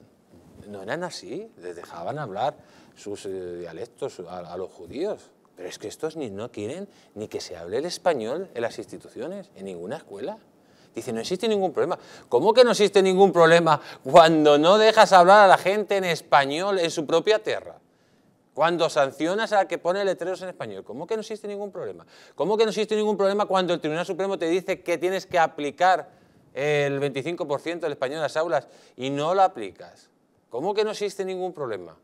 no eran así, les dejaban hablar sus eh, dialectos a, los judíos. Pero es que estos ni no quieren ni que se hable el español en las instituciones, en ninguna escuela. Dice, no existe ningún problema. ¿Cómo que no existe ningún problema cuando no dejas hablar a la gente en español en su propia tierra? Cuando sancionas a la que pone letreros en español, ¿cómo que no existe ningún problema? ¿Cómo que no existe ningún problema cuando el Tribunal Supremo te dice que tienes que aplicar el 25% del español en las aulas y no lo aplicas, ¿cómo que no existe ningún problema?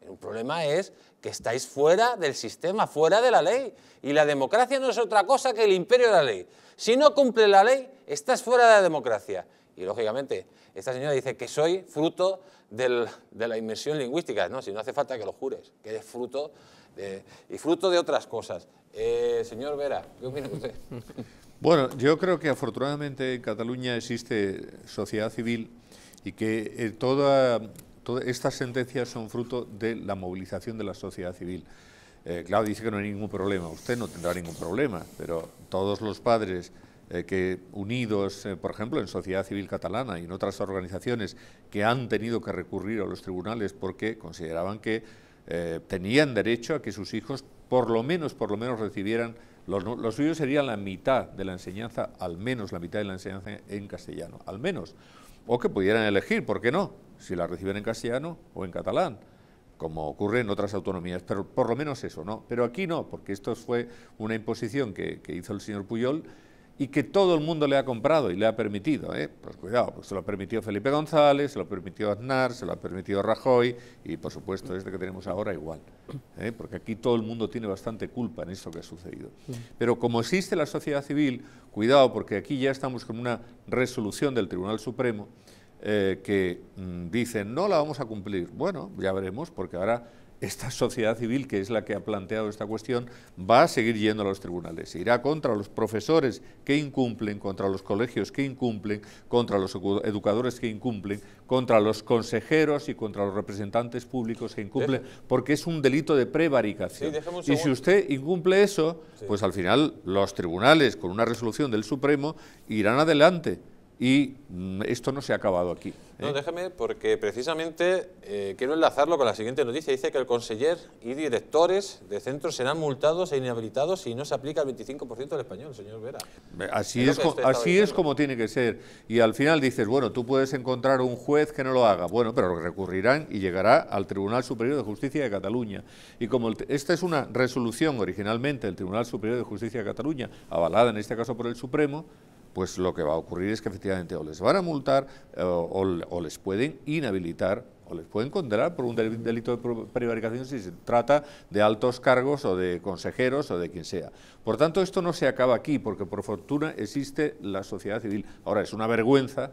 El problema es que estáis fuera del sistema, fuera de la ley. Y la democracia no es otra cosa que el imperio de la ley. Si no cumple la ley, estás fuera de la democracia. Y lógicamente, esta señora dice que soy fruto de la inmersión lingüística. No, si no hace falta que lo jures, que eres fruto de, y fruto de otras cosas. Eh, señor Vera, ¿qué opina usted? Bueno, yo creo que afortunadamente en Cataluña existe sociedad civil y que eh, todas estas sentencias son fruto de la movilización de la sociedad civil. Eh, claro, dice que no hay ningún problema, usted no tendrá ningún problema, pero todos los padres eh, que unidos, por ejemplo, en sociedad civil catalana y en otras organizaciones que han tenido que recurrir a los tribunales porque consideraban que tenían derecho a que sus hijos por lo menos, por lo menos recibieran los, suyos serían la mitad de la enseñanza, al menos la mitad de la enseñanza en castellano, al menos. O que pudieran elegir, ¿por qué no? Si la reciben en castellano o en catalán, como ocurre en otras autonomías, pero por lo menos eso, ¿no? Pero aquí no, porque esto fue una imposición que, que hizo el señor Puyol y que todo el mundo le ha comprado y le ha permitido. ¿eh? Pues cuidado, pues se lo ha permitido Felipe González, se lo ha permitido Aznar, se lo ha permitido Rajoy y por supuesto este que tenemos ahora igual. ¿eh? Porque aquí todo el mundo tiene bastante culpa en esto que ha sucedido. Pero como existe la sociedad civil, cuidado porque aquí ya estamos con una resolución del Tribunal Supremo eh, que mm, dice no la vamos a cumplir. Bueno, ya veremos porque ahora esta sociedad civil, que es la que ha planteado esta cuestión, va a seguir yendo a los tribunales. irá contra los profesores que incumplen, contra los colegios que incumplen, contra los educadores que incumplen, contra los consejeros y contra los representantes públicos que incumplen, porque es un delito de prevaricación. y si usted incumple eso, pues al final los tribunales, con una resolución del Supremo, irán adelante y mm, esto no se ha acabado aquí. ¿eh? No, déjeme, porque precisamente eh, quiero enlazarlo con la siguiente noticia. Dice que el conseller y directores de centros serán multados e inhabilitados si no se aplica el 25% del español, señor Vera. Así, es, así es, como tiene que ser. Y al final dices, bueno, tú puedes encontrar un juez que no lo haga. Bueno, pero recurrirán y llegará al Tribunal Superior de Justicia de Cataluña. Y como esta es una resolución originalmente del Tribunal Superior de Justicia de Cataluña, avalada en este caso por el Supremo, pues lo que va a ocurrir es que efectivamente o les van a multar eh, o, les pueden inhabilitar o les pueden condenar por un delito de prevaricación si se trata de altos cargos o de consejeros o de quien sea. Por tanto, esto no se acaba aquí, porque por fortuna existe la sociedad civil. Ahora, es una vergüenza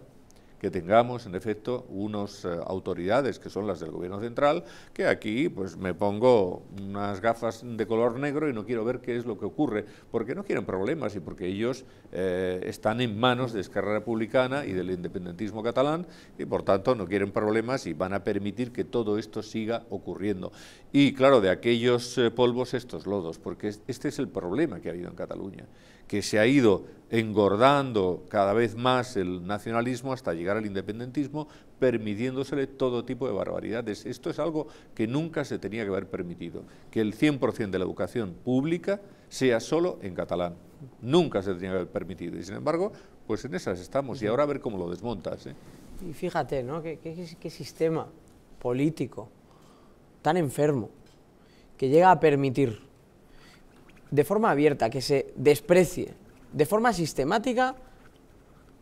que tengamos, en efecto, unas eh, autoridades que son las del Gobierno Central, que aquí pues me pongo unas gafas de color negro y no quiero ver qué es lo que ocurre, porque no quieren problemas y porque ellos eh, están en manos de Esquerra Republicana y del independentismo catalán y por tanto no quieren problemas y van a permitir que todo esto siga ocurriendo. Y claro, de aquellos eh, polvos estos lodos, porque este es el problema que ha habido en Cataluña, que se ha ido engordando cada vez más el nacionalismo hasta llegar al independentismo, permitiéndosele todo tipo de barbaridades. Esto es algo que nunca se tenía que haber permitido, que el 100% de la educación pública sea solo en catalán. Nunca se tenía que haber permitido y sin embargo, pues en esas estamos y ahora a ver cómo lo desmontas. ¿eh? Y fíjate, ¿no? qué sistema político tan enfermo que llega a permitir de forma abierta que se desprecie de forma sistemática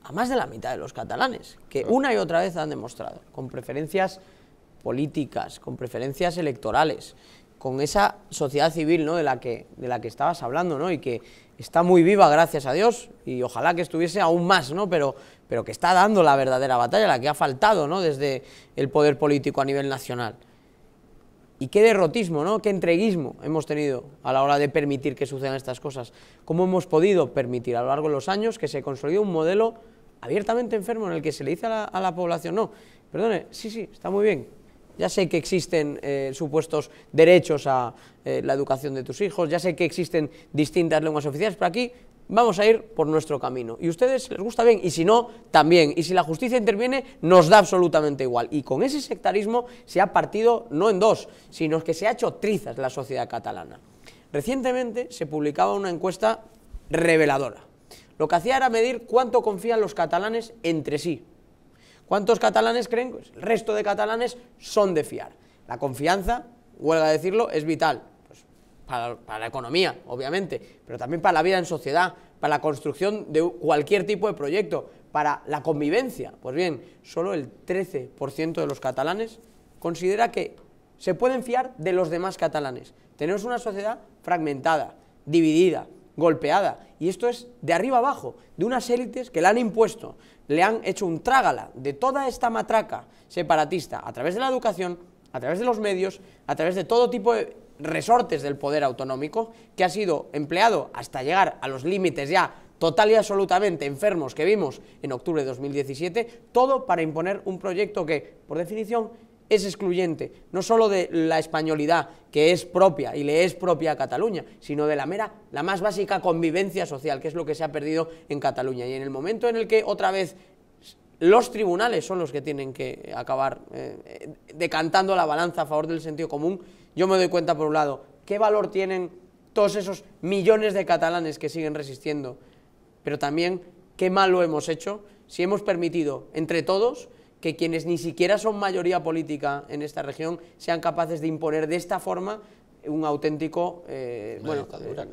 a más de la mitad de los catalanes, que una y otra vez han demostrado, con preferencias políticas, con preferencias electorales, con esa sociedad civil ¿no? de, la que, de la que estabas hablando, ¿no? y que está muy viva, gracias a Dios, y ojalá que estuviese aún más, ¿no? pero, pero que está dando la verdadera batalla, la que ha faltado ¿no? desde el poder político a nivel nacional y qué derrotismo, ¿no? qué entreguismo hemos tenido a la hora de permitir que sucedan estas cosas. ¿Cómo hemos podido permitir a lo largo de los años que se consolide un modelo abiertamente enfermo en el que se le dice a la, población, no, perdone, sí, sí, está muy bien, ya sé que existen eh, supuestos derechos a eh, la educación de tus hijos, ya sé que existen distintas lenguas oficiales, pero aquí vamos a ir por nuestro camino. Y a ustedes les gusta bien, y si no, también. Y si la justicia interviene, nos da absolutamente igual. Y con ese sectarismo se ha partido no en dos, sino que se ha hecho trizas la sociedad catalana. Recientemente se publicaba una encuesta reveladora. Lo que hacía era medir cuánto confían los catalanes entre sí. ¿Cuántos catalanes creen que pues el resto de catalanes son de fiar? La confianza, a decirlo, es vital para, la economía, obviamente, pero también para la vida en sociedad, para la construcción de cualquier tipo de proyecto, para la convivencia. Pues bien, solo el 13% de los catalanes considera que se pueden fiar de los demás catalanes. Tenemos una sociedad fragmentada, dividida, golpeada. Y esto es de arriba abajo, de unas élites que le han impuesto, le han hecho un trágala de toda esta matraca separatista a través de la educación, a través de los medios, a través de todo tipo de resortes del poder autonómico, que ha sido empleado hasta llegar a los límites ya total y absolutamente enfermos que vimos en octubre de 2017, todo para imponer un proyecto que, por definición, es excluyente, no solo de la españolidad, que es propia y le es propia a Cataluña, sino de la mera, la más básica convivencia social, que es lo que se ha perdido en Cataluña. Y en el momento en el que otra vez los tribunales son los que tienen que acabar eh, decantando la balanza a favor del sentido común, yo me doy cuenta por un lado, ¿qué valor tienen todos esos millones de catalanes que siguen resistiendo? Pero también, ¿qué mal lo hemos hecho si hemos permitido, entre todos, que quienes ni siquiera son mayoría política en esta región sean capaces de imponer de esta forma un auténtico, eh, bueno, dictadura,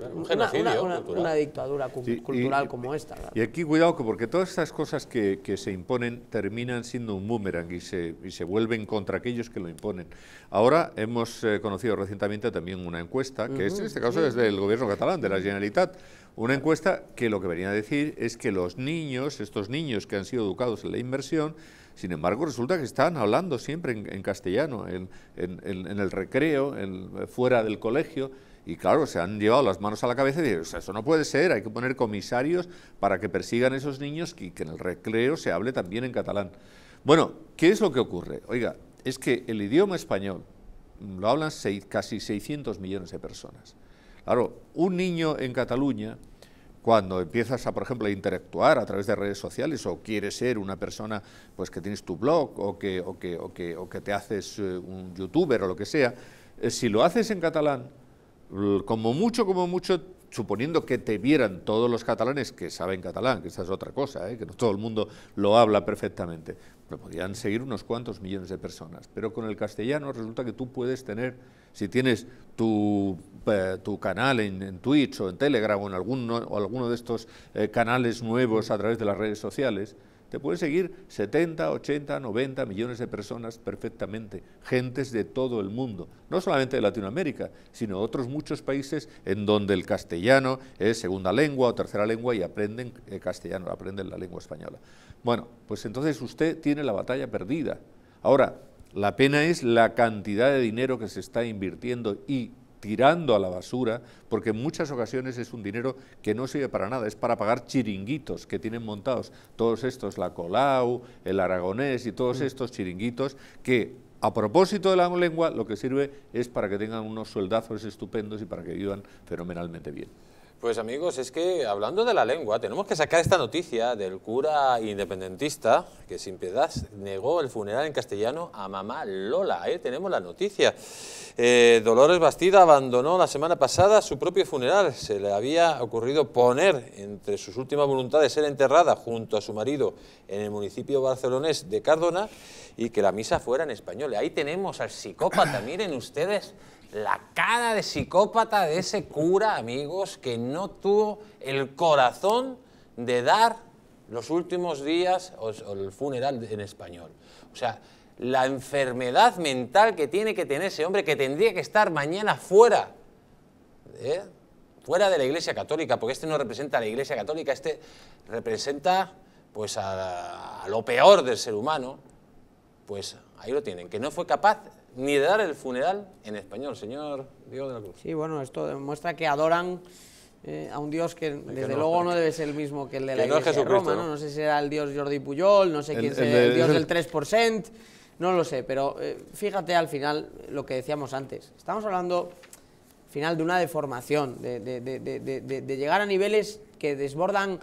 una, dictadura cultural como esta. Y aquí cuidado, porque todas estas cosas que, se imponen terminan siendo un boomerang y se, y se, vuelven contra aquellos que lo imponen. Ahora hemos eh, conocido recientemente también una encuesta, que es, en este caso es del gobierno catalán, de la Generalitat, una encuesta que lo que venía a decir es que los niños, estos niños que han sido educados en la inversión, sin embargo, resulta que están hablando siempre en, castellano, en, el recreo, fuera del colegio. Y claro, se han llevado las manos a la cabeza y dicen, eso no puede ser, hay que poner comisarios para que persigan a esos niños y que en el recreo se hable también en catalán. Bueno, ¿qué es lo que ocurre? Oiga, es que el idioma español mm, lo hablan casi 600 millones de personas. Claro, un niño en Cataluña cuando empiezas a, por ejemplo, a interactuar a través de redes sociales o quieres ser una persona pues, que tienes tu blog o que, o que, te haces eh, un youtuber o lo que sea, eh, si lo haces en catalán, como mucho, como mucho, suponiendo que te vieran todos los catalanes que saben catalán, que esa es otra cosa, eh, que no todo el mundo lo habla perfectamente, pero podrían seguir unos cuantos millones de personas. Pero con el castellano resulta que tú puedes tener si tienes eh, tu, canal en, en, Twitch o en Telegram o en alguno, o alguno de estos eh, canales nuevos a través de las redes sociales, te pueden seguir 70, 80, 90 millones de personas perfectamente, gentes de todo el mundo, no solamente de Latinoamérica, sino de otros muchos países en donde el castellano es segunda lengua o tercera lengua y aprenden eh, castellano, aprenden la lengua española. Bueno, pues entonces usted tiene la batalla perdida. Ahora, la pena es la cantidad de dinero que se está invirtiendo y tirando a la basura, porque en muchas ocasiones es un dinero que no sirve para nada, es para pagar chiringuitos que tienen montados todos estos, la Colau, el Aragonés y todos mm. estos chiringuitos que a propósito de la lengua, lo que sirve es para que tengan unos sueldazos estupendos y para que vivan fenomenalmente bien. Pues amigos, es que hablando de la lengua, tenemos que sacar esta noticia del cura independentista que sin piedad negó el funeral en castellano a mamá Lola. Ahí tenemos la noticia. Eh, Dolores Bastida abandonó la semana pasada su propio funeral. Se le había ocurrido poner entre sus últimas voluntades ser enterrada junto a su marido en el municipio barcelonés de Cardona y que la misa fuera en español. Ahí tenemos al psicópata, miren ustedes la cara de psicópata de ese cura, amigos, que no tuvo el corazón de dar los últimos días o, el funeral en español. O sea, la enfermedad mental que tiene que tener ese hombre, que tendría que estar mañana fuera, ¿eh? fuera de la Iglesia Católica, porque este no representa a la Iglesia Católica, este representa pues a lo peor del ser humano, pues ahí lo tienen, que no fue capaz ni de dar el funeral en español, señor Diego de la Cruz. Sí, bueno, esto demuestra que adoran eh, a un dios que desde luego no debe ser el mismo que el de la iglesia de Roma, ¿no? sé si era el dios Jordi Puyol, no sé quién es el, dios del 3%, no lo sé, pero eh, fíjate al final lo que decíamos antes. Estamos hablando final de una deformación, de, llegar a niveles que desbordan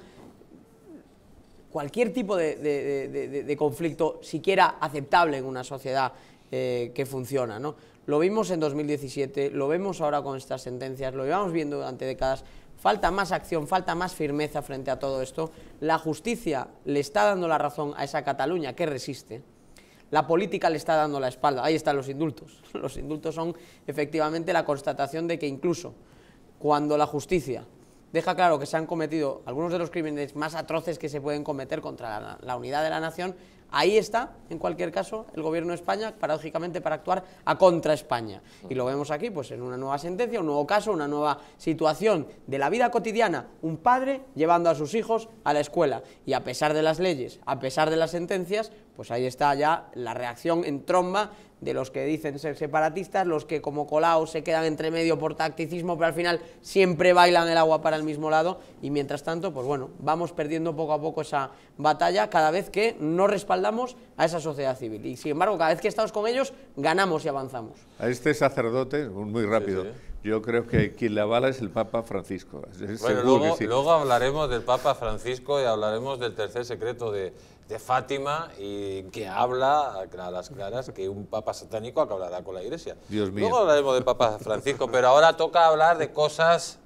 cualquier tipo de, conflicto siquiera aceptable en una sociedad eh, que funciona. ¿no? Lo vimos en 2017, lo vemos ahora con estas sentencias, lo llevamos viendo durante décadas. Falta más acción, falta más firmeza frente a todo esto. La justicia le está dando la razón a esa Cataluña que resiste. La política le está dando la espalda. Ahí están los indultos. Los indultos son efectivamente la constatación de que incluso cuando la justicia deja claro que se han cometido algunos de los crímenes más atroces que se pueden cometer contra la, unidad de la nación, ahí está, en cualquier caso, el gobierno de España, paradójicamente, para actuar a contra España. Y lo vemos aquí, pues en una nueva sentencia, un nuevo caso, una nueva situación de la vida cotidiana, un padre llevando a sus hijos a la escuela. Y a pesar de las leyes, a pesar de las sentencias, pues ahí está ya la reacción en tromba de los que dicen ser separatistas, los que como colaos se quedan entre medio por tacticismo, pero al final siempre bailan el agua para el mismo lado y mientras tanto, pues bueno, vamos perdiendo poco a poco esa batalla cada vez que no respaldamos a esa sociedad civil. Y sin embargo, cada vez que estamos con ellos, ganamos y avanzamos. A este sacerdote, muy rápido, yo creo que quien la bala es el Papa Francisco. bueno, luego, luego, hablaremos del Papa Francisco y hablaremos del tercer secreto de, Fátima y que habla a las claras que un Papa satánico acabará con la Iglesia. Dios mío. Luego hablaremos del Papa Francisco, pero ahora toca hablar de cosas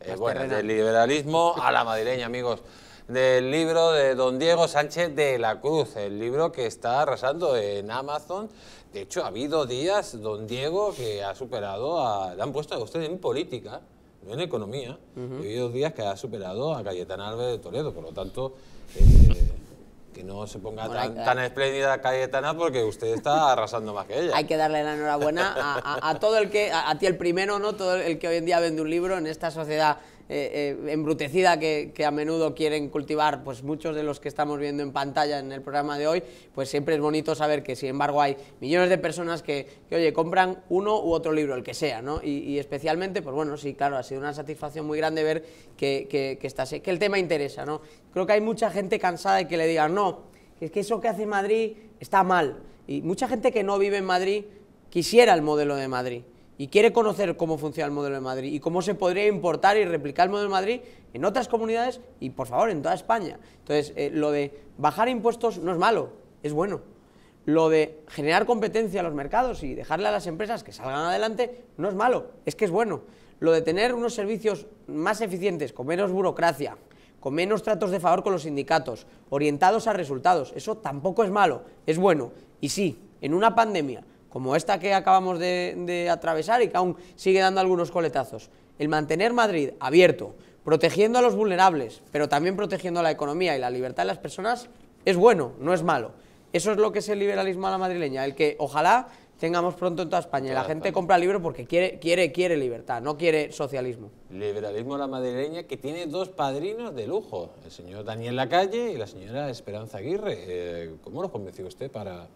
eh, del liberalismo a la madrileña, amigos. Del libro de don Diego Sánchez de la Cruz, el libro que está arrasando en Amazon de hecho, ha habido días, don Diego, que ha superado a... Le han puesto a usted en política, no en economía. Ha habido días que ha superado a Cayetán Álvarez de Toledo. Por lo tanto, eh, que no se ponga tan, tan, espléndida Cayetana porque usted está arrasando más que ella. Hay que darle la enhorabuena a, todo el que, a, ti el primero, ¿no? Todo el que hoy en día vende un libro en esta sociedad eh, eh, embrutecida que, a menudo quieren cultivar pues muchos de los que estamos viendo en pantalla en el programa de hoy, pues siempre es bonito saber que sin embargo hay millones de personas que, oye, compran uno u otro libro, el que sea, ¿no? Y, especialmente, pues bueno, sí, claro, ha sido una satisfacción muy grande ver que, que, que el tema interesa, ¿no? Creo que hay mucha gente cansada y que le digan, no, es que eso que hace Madrid está mal. Y mucha gente que no vive en Madrid quisiera el modelo de Madrid y quiere conocer cómo funciona el modelo de Madrid y cómo se podría importar y replicar el modelo de Madrid en otras comunidades y, por favor, en toda España. Entonces, eh, lo de bajar impuestos no es malo, es bueno. Lo de generar competencia a los mercados y dejarle a las empresas que salgan adelante no es malo, es que es bueno. Lo de tener unos servicios más eficientes, con menos burocracia, con menos tratos de favor con los sindicatos, orientados a resultados. Eso tampoco es malo, es bueno. Y sí, en una pandemia como esta que acabamos de, atravesar y que aún sigue dando algunos coletazos, el mantener Madrid abierto, protegiendo a los vulnerables, pero también protegiendo a la economía y la libertad de las personas, es bueno, no es malo. Eso es lo que es el liberalismo a la madrileña, el que ojalá tengamos pronto en toda España. la gente compra libros porque quiere, quiere, quiere libertad, no quiere socialismo. Liberalismo la madrileña que tiene dos padrinos de lujo, el señor Daniel Lacalle y la señora Esperanza Aguirre. Eh, ¿Cómo los convenció usted para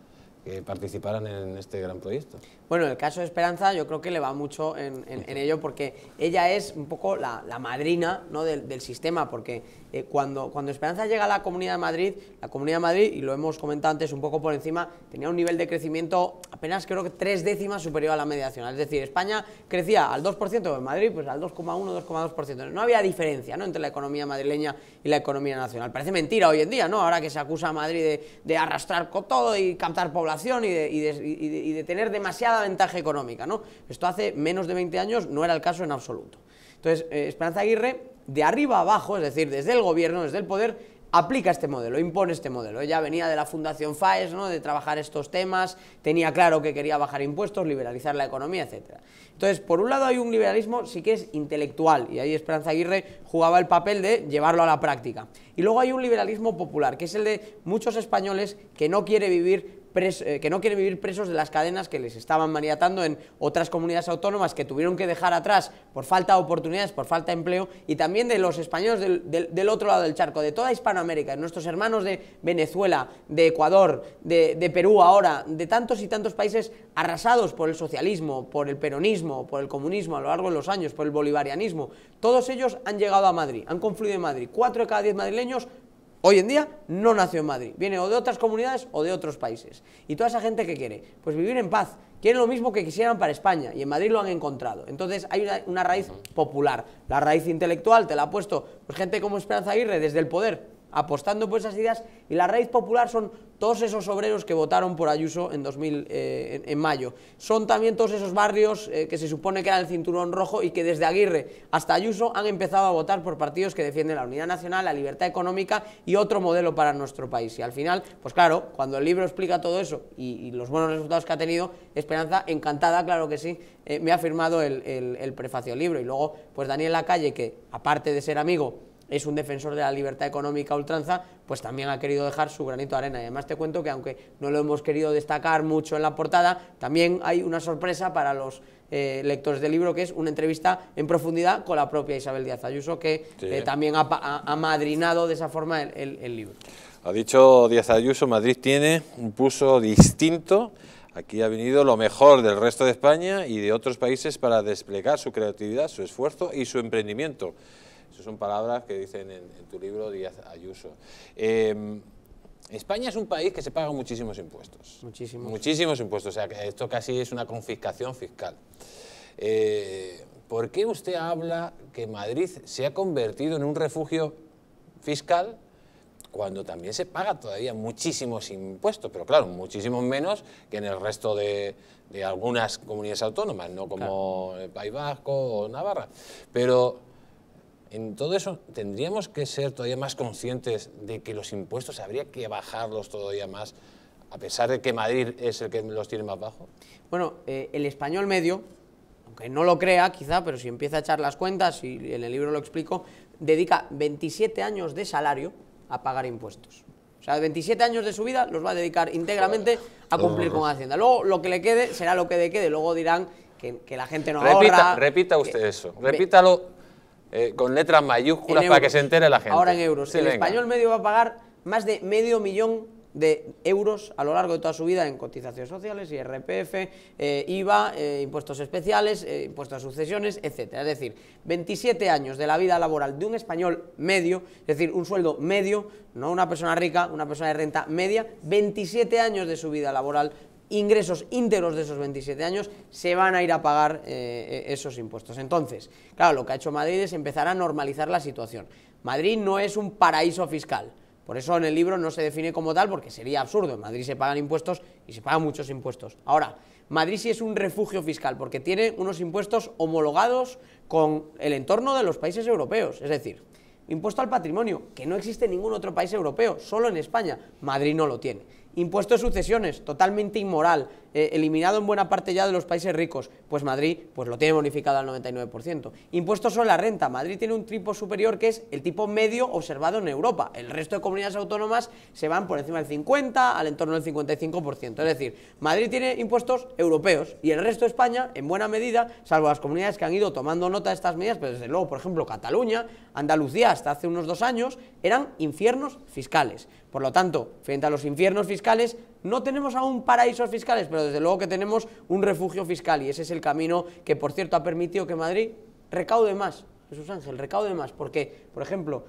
que participaran en este gran proyecto? Bueno, el caso de Esperanza yo creo que le va mucho en, ello porque ella es un poco la, madrina ¿no? del, del sistema, porque eh, cuando, cuando Esperanza llega a la Comunidad de Madrid, la Comunidad de Madrid, y lo hemos comentado antes un poco por encima, tenía un nivel de crecimiento apenas creo que tres décimas superior a la media nacional. Es decir, España crecía al 2%, en Madrid pues al 2,1, 2,2%. No había diferencia ¿no? entre la economía madrileña y la economía nacional. Parece mentira hoy en día, ¿no? Ahora que se acusa a Madrid de, arrastrar con todo y captar población y de, tener demasiada ventaja económica, ¿no? Esto hace menos de 20 años no era el caso en absoluto. Entonces, eh, Esperanza Aguirre de arriba abajo, es decir, desde el gobierno, desde el poder, aplica este modelo, impone este modelo. Ella venía de la Fundación FAES, ¿no? de trabajar estos temas, tenía claro que quería bajar impuestos, liberalizar la economía, etc. Entonces, por un lado hay un liberalismo sí que es intelectual, y ahí Esperanza Aguirre jugaba el papel de llevarlo a la práctica. Y luego hay un liberalismo popular, que es el de muchos españoles que no quiere vivir eh, que no quieren vivir presos de las cadenas que les estaban maniatando en otras comunidades autónomas que tuvieron que dejar atrás por falta de oportunidades, por falta de empleo, y también de los españoles del, otro lado del charco, de toda Hispanoamérica, de nuestros hermanos de Venezuela, de Ecuador, de, de Perú ahora, de tantos y tantos países arrasados por el socialismo, por el peronismo, por el comunismo a lo largo de los años, por el bolivarianismo. Todos ellos han llegado a Madrid, han confluido en Madrid. Cuatro de cada diez madrileños Hoy en día no nació en Madrid, viene o de otras comunidades o de otros países. ¿Y toda esa gente que quiere? Pues vivir en paz. Quieren lo mismo que quisieran para España y en Madrid lo han encontrado. Entonces hay una, una raíz popular. La raíz intelectual te la ha puesto pues, gente como Esperanza Aguirre desde el poder, apostando por esas ideas y la raíz popular son todos esos obreros que votaron por Ayuso en, 2000, eh, en, mayo. Son también todos esos barrios eh, que se supone que era el cinturón rojo y que desde Aguirre hasta Ayuso han empezado a votar por partidos que defienden la unidad nacional, la libertad económica y otro modelo para nuestro país. Y al final, pues claro, cuando el libro explica todo eso y, los buenos resultados que ha tenido, Esperanza, encantada, claro que sí, eh, me ha firmado el, el prefacio del libro. Y luego, pues Daniel Lacalle, que aparte de ser amigo, es un defensor de la libertad económica ultranza, pues también ha querido dejar su granito de arena. Y además te cuento que aunque no lo hemos querido destacar mucho en la portada, también hay una sorpresa para los eh, lectores del libro, que es una entrevista en profundidad con la propia Isabel Díaz Ayuso, que eh, también ha, madrinado de esa forma el, el, libro. Ha dicho Díaz Ayuso, Madrid tiene un pulso distinto, aquí ha venido lo mejor del resto de España y de otros países para desplegar su creatividad, su esfuerzo y su emprendimiento. Esas son palabras que dicen en, tu libro Díaz Ayuso. Em, España es un país que se paga muchísimos impuestos. Muchísimos. Muchísimos impuestos. O sea, que esto casi es una confiscación fiscal. Eh, ¿Por qué usted habla que Madrid se ha convertido en un refugio fiscal cuando también se paga todavía muchísimos impuestos, pero claro, muchísimos menos que en el resto de, algunas comunidades autónomas, no como el País Vasco o Navarra. Pero en todo eso tendríamos que ser todavía más conscientes de que los impuestos habría que bajarlos todavía más, a pesar de que Madrid es el que los tiene más bajos. Bueno, eh, el español medio, aunque no lo crea quizá, pero si empieza a echar las cuentas, y en el libro lo explico, dedica 27 años de salario a pagar impuestos. O sea, 27 años de su vida los va a dedicar íntegramente a cumplir con Hacienda. Luego lo que le quede será lo que le quede, luego dirán que, la gente no repita, ahorra. Repita usted eso, repítalo eh, con letras mayúsculas para que se entere la gente. Ahora en euros. el español medio va a pagar más de medio millón de euros a lo largo de toda su vida en cotizaciones sociales, IRPF, eh, IVA, eh, impuestos especiales, impuestos a sucesiones, etcétera. Es decir, 27 años de la vida laboral de un español medio, es decir, un sueldo medio, no una persona rica, una persona de renta media, 27 años de su vida laboral ingresos íntegros de esos 27 años se van a ir a pagar eh, eh, esos impuestos. Entonces, claro, lo que ha hecho Madrid es empezar a normalizar la situación. Madrid no es un paraíso fiscal. Por eso en el libro no se define como tal, porque sería absurdo. En Madrid se pagan impuestos y se pagan muchos impuestos. Ahora, Madrid sí es un refugio fiscal, porque tiene unos impuestos homologados con el entorno de los países europeos. Es decir, impuesto al patrimonio, que no existe en ningún otro país europeo, solo en España. Madrid no lo tiene. Impuesto de sucesiones, totalmente inmoral. Eh, eliminado en buena parte ya de los países ricos, pues Madrid pues lo tiene bonificado al 99%. Impuestos sobre la renta, Madrid tiene un tipo superior que es el tipo medio observado en Europa. El resto de comunidades autónomas se van por encima del 50, al entorno del 55%. Es decir, Madrid tiene impuestos europeos y el resto de España, en buena medida, salvo las comunidades que han ido tomando nota de estas medidas, pero desde luego, por ejemplo, Cataluña, Andalucía, hasta hace unos dos años, eran infiernos fiscales. Por lo tanto, frente a los infiernos fiscales, no tenemos aún paraísos fiscales, pero desde luego que tenemos un refugio fiscal y ese es el camino que, por cierto, ha permitido que Madrid recaude más. Jesús Ángel, recaude más, porque, por ejemplo,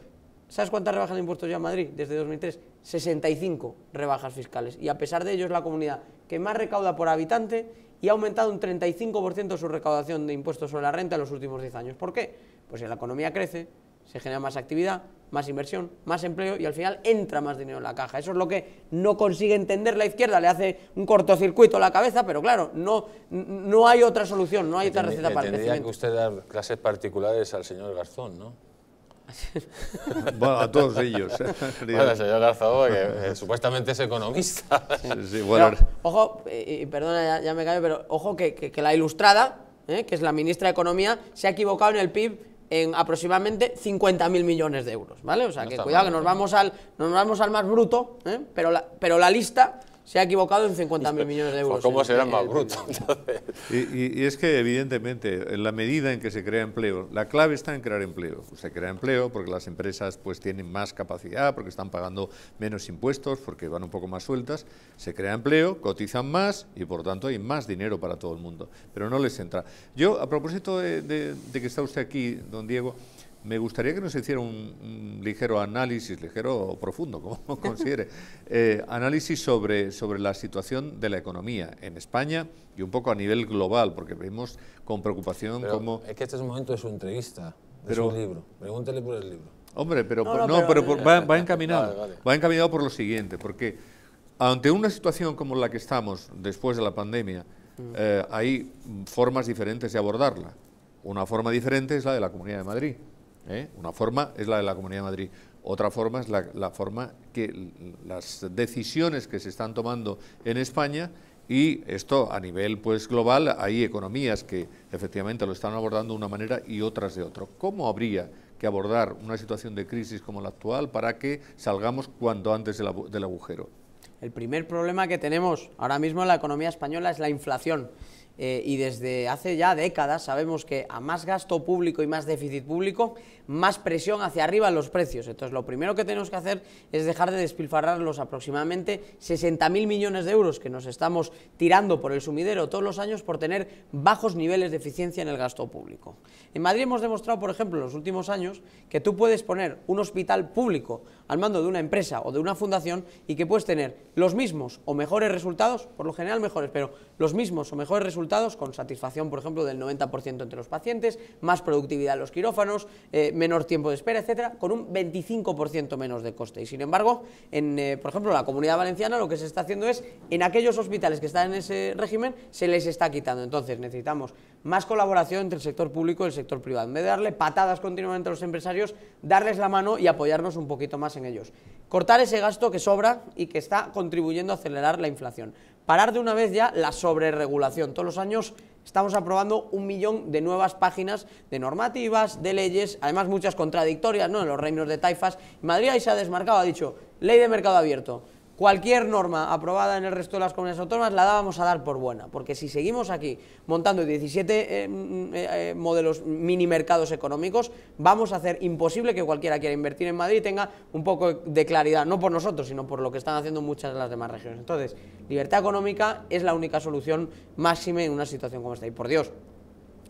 ¿Sabes cuántas rebajas de impuestos lleva Madrid desde 2003? 65 rebajas fiscales. Y a pesar de ello es la comunidad que más recauda por habitante y ha aumentado un 35% su recaudación de impuestos sobre la renta en los últimos 10 años. ¿Por qué? Pues si la economía crece, se genera más actividad, más inversión, más empleo y al final entra más dinero en la caja. Eso es lo que no consigue entender la izquierda, le hace un cortocircuito a la cabeza, pero claro, no, no hay otra solución, no hay otra receta para el crecimiento. que usted dar clases particulares al señor Garzón, ¿no? bueno, a todos ellos. bueno, señor Garzón, que eh, supuestamente es economista. sí, ojo, eh, y, perdona, ya, me cambio, pero ojo que, la ilustrada, eh, que es la ministra de Economía, se ha equivocado en el PIB en aproximadamente 50.000 millones de euros, ¿vale? O sea, que cuidado, que nos vamos, al, nos vamos al más bruto, ¿eh? pero, pero la lista se ha equivocado en 50.000 millones de euros. Pues, ¿Cómo será más bruto? Y, es que, evidentemente, en la medida en que se crea empleo, la clave está en crear empleo. Pues, se crea empleo porque las empresas pues, tienen más capacidad, porque están pagando menos impuestos, porque van un poco más sueltas. Se crea empleo, cotizan más y, por tanto, hay más dinero para todo el mundo. Pero no les entra. Yo, a propósito de que está usted aquí, don Diego, me gustaría que nos hiciera un, ligero análisis, ligero o profundo, como considere, eh, análisis sobre, sobre la situación de la economía en España y un poco a nivel global, porque vemos con preocupación pero cómo... Es que este es un momento de su entrevista, de su libro. Pregúntele por el libro. Hombre, pero, pero, va, encaminado. Va encaminado por lo siguiente, porque ante una situación como la que estamos después de la pandemia, mm. eh, hay formas diferentes de abordarla. Una forma diferente es la de la Comunidad de Madrid. ¿eh? Una forma es la de la Comunidad de Madrid, otra forma es la, forma que las decisiones que se están tomando en España y esto a nivel pues global hay economías que efectivamente lo están abordando de una manera y otras de otro. ¿Cómo habría que abordar una situación de crisis como la actual para que salgamos cuanto antes del agujero? El primer problema que tenemos ahora mismo en la economía española es la inflación eh, y desde hace ya décadas sabemos que a más gasto público y más déficit público, más presión hacia arriba en los precios. Entonces, lo primero que tenemos que hacer es dejar de despilfarrar los aproximadamente 60.000 millones de euros que nos estamos tirando por el sumidero todos los años por tener bajos niveles de eficiencia en el gasto público. En Madrid hemos demostrado, por ejemplo, en los últimos años que tú puedes poner un hospital público al mando de una empresa o de una fundación y que puedes tener los mismos o mejores resultados, por lo general mejores, pero los mismos o mejores resultados con satisfacción, por ejemplo, del 90% entre los pacientes, más productividad en los quirófanos, eh, menor tiempo de espera, etcétera, con un 25% menos de coste. Y sin embargo, en, eh, por ejemplo, la comunidad valenciana lo que se está haciendo es, en aquellos hospitales que están en ese régimen, se les está quitando. Entonces necesitamos más colaboración entre el sector público y el sector privado. En vez de darle patadas continuamente a los empresarios, darles la mano y apoyarnos un poquito más en ellos. Cortar ese gasto que sobra y que está contribuyendo a acelerar la inflación. Parar de una vez ya la sobreregulación. Todos los años Estamos aprobando un millón de nuevas páginas de normativas, de leyes, además muchas contradictorias, ¿no? En los reinos de taifas. Madrid ahí se ha desmarcado, ha dicho, ley de mercado abierto cualquier norma aprobada en el resto de las comunidades autónomas la dábamos a dar por buena, porque si seguimos aquí montando 17 eh, mm, eh, eh, modelos mini mercados económicos, vamos a hacer imposible que cualquiera quiera invertir en Madrid tenga un poco de claridad, no por nosotros, sino por lo que están haciendo muchas de las demás regiones. Entonces, libertad económica es la única solución máxima en una situación como esta. Y por Dios,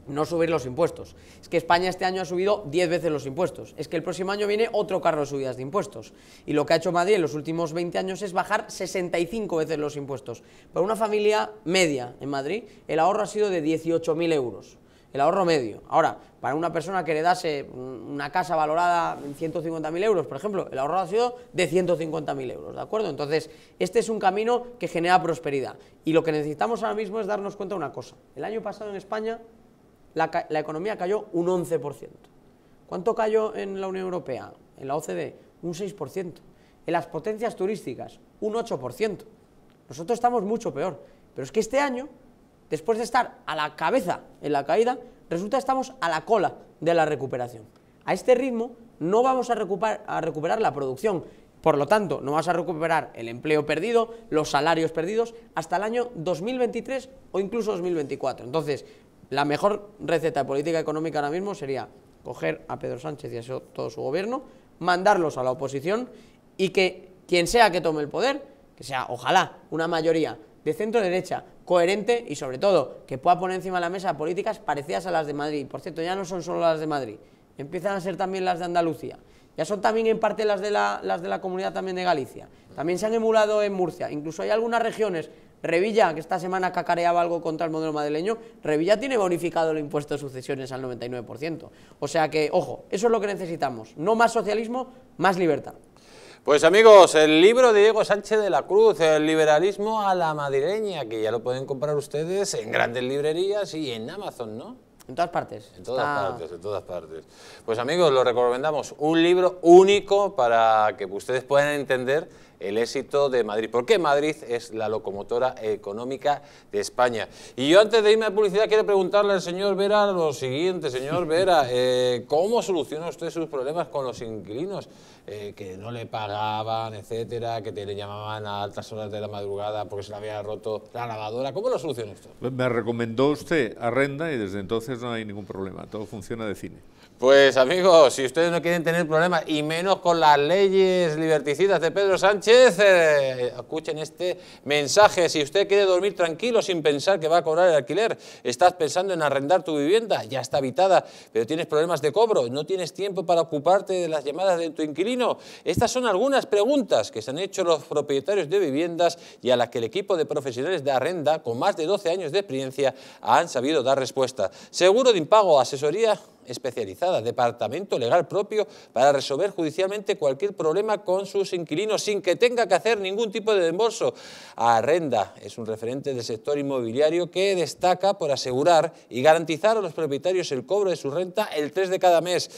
no subir los impuestos. Es que España este año ha subido 10 veces los impuestos. Es que el próximo año viene otro carro de subidas de impuestos. Y lo que ha hecho Madrid en los últimos 20 años es bajar 65 veces los impuestos. Para una familia media en Madrid, el ahorro ha sido de 18.000 euros. El ahorro medio. Ahora, para una persona que heredase una casa valorada en 150.000 euros, por ejemplo, el ahorro ha sido de 150.000 euros, ¿de acuerdo? Entonces, este es un camino que genera prosperidad. Y lo que necesitamos ahora mismo es darnos cuenta de una cosa. El año pasado en España la, economía cayó un 11%. ¿Cuánto cayó en la Unión Europea? En la OCDE, un 6%. En las potencias turísticas, un 8%. Nosotros estamos mucho peor. Pero es que este año, después de estar a la cabeza en la caída, resulta que estamos a la cola de la recuperación. A este ritmo no vamos a recuperar, a recuperar la producción. Por lo tanto, no vas a recuperar el empleo perdido, los salarios perdidos, hasta el año 2023 o incluso 2024. Entonces, la mejor receta de política económica ahora mismo sería coger a Pedro Sánchez y a todo su gobierno, mandarlos a la oposición y que quien sea que tome el poder, que sea ojalá una mayoría de centro derecha coherente y sobre todo que pueda poner encima de la mesa políticas parecidas a las de Madrid. Por cierto, ya no son solo las de Madrid, empiezan a ser también las de Andalucía. Ya son también en parte las de la, de la comunidad también de Galicia. También se han emulado en Murcia. Incluso hay algunas regiones Revilla, que esta semana cacareaba algo contra el modelo madrileño, Revilla tiene bonificado el impuesto de sucesiones al 99%. O sea que, ojo, eso es lo que necesitamos. No más socialismo, más libertad. Pues amigos, el libro de Diego Sánchez de la Cruz, El liberalismo a la madrileña, que ya lo pueden comprar ustedes en grandes librerías y en Amazon, ¿no? En todas partes. En todas partes, en todas partes. Pues amigos, lo recomendamos, un libro único para que ustedes puedan entender el éxito de Madrid, porque Madrid es la locomotora económica de España. Y yo antes de irme a publicidad quiero preguntarle al señor Vera lo siguiente, señor Vera, eh, ¿cómo soluciona usted sus problemas con los inquilinos? Eh, que no le pagaban, etcétera, que te le llamaban a altas horas de la madrugada porque se le había roto la lavadora. ¿Cómo lo soluciona usted? Me recomendó usted arrenda y desde entonces no hay ningún problema, todo funciona de cine. Pues amigos, si ustedes no quieren tener problemas, y menos con las leyes liberticidas de Pedro Sánchez, eh, escuchen este mensaje. Si usted quiere dormir tranquilo sin pensar que va a cobrar el alquiler, estás pensando en arrendar tu vivienda, ya está habitada, pero tienes problemas de cobro, no tienes tiempo para ocuparte de las llamadas de tu inquilino. Estas son algunas preguntas que se han hecho los propietarios de viviendas y a las que el equipo de profesionales de arrenda, con más de 12 años de experiencia, han sabido dar respuesta. Seguro de impago, asesoría especializada, departamento legal propio para resolver judicialmente cualquier problema con sus inquilinos sin que tenga que hacer ningún tipo de desembolso. Arrenda es un referente del sector inmobiliario que destaca por asegurar y garantizar a los propietarios el cobro de su renta el 3 de cada mes.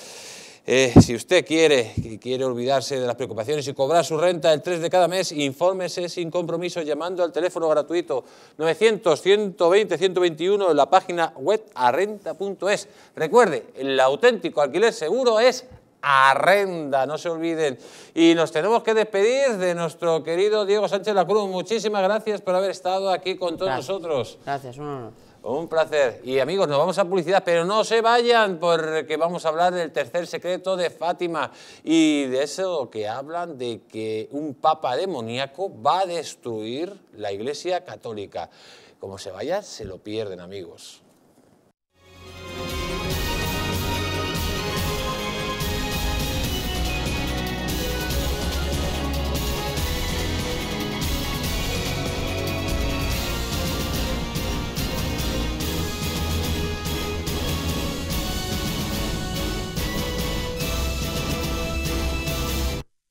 Eh, si usted quiere, quiere olvidarse de las preocupaciones y cobrar su renta el 3 de cada mes, infórmese sin compromiso llamando al teléfono gratuito 900-120-121 en la página web arrenda.es. Recuerde, el auténtico alquiler seguro es arrenda, no se olviden. Y nos tenemos que despedir de nuestro querido Diego Sánchez Lacruz. Muchísimas gracias por haber estado aquí con todos nosotros. Gracias, un un placer. Y amigos, nos vamos a publicidad, pero no se vayan porque vamos a hablar del tercer secreto de Fátima y de eso que hablan de que un papa demoníaco va a destruir la Iglesia Católica. Como se vaya, se lo pierden, amigos.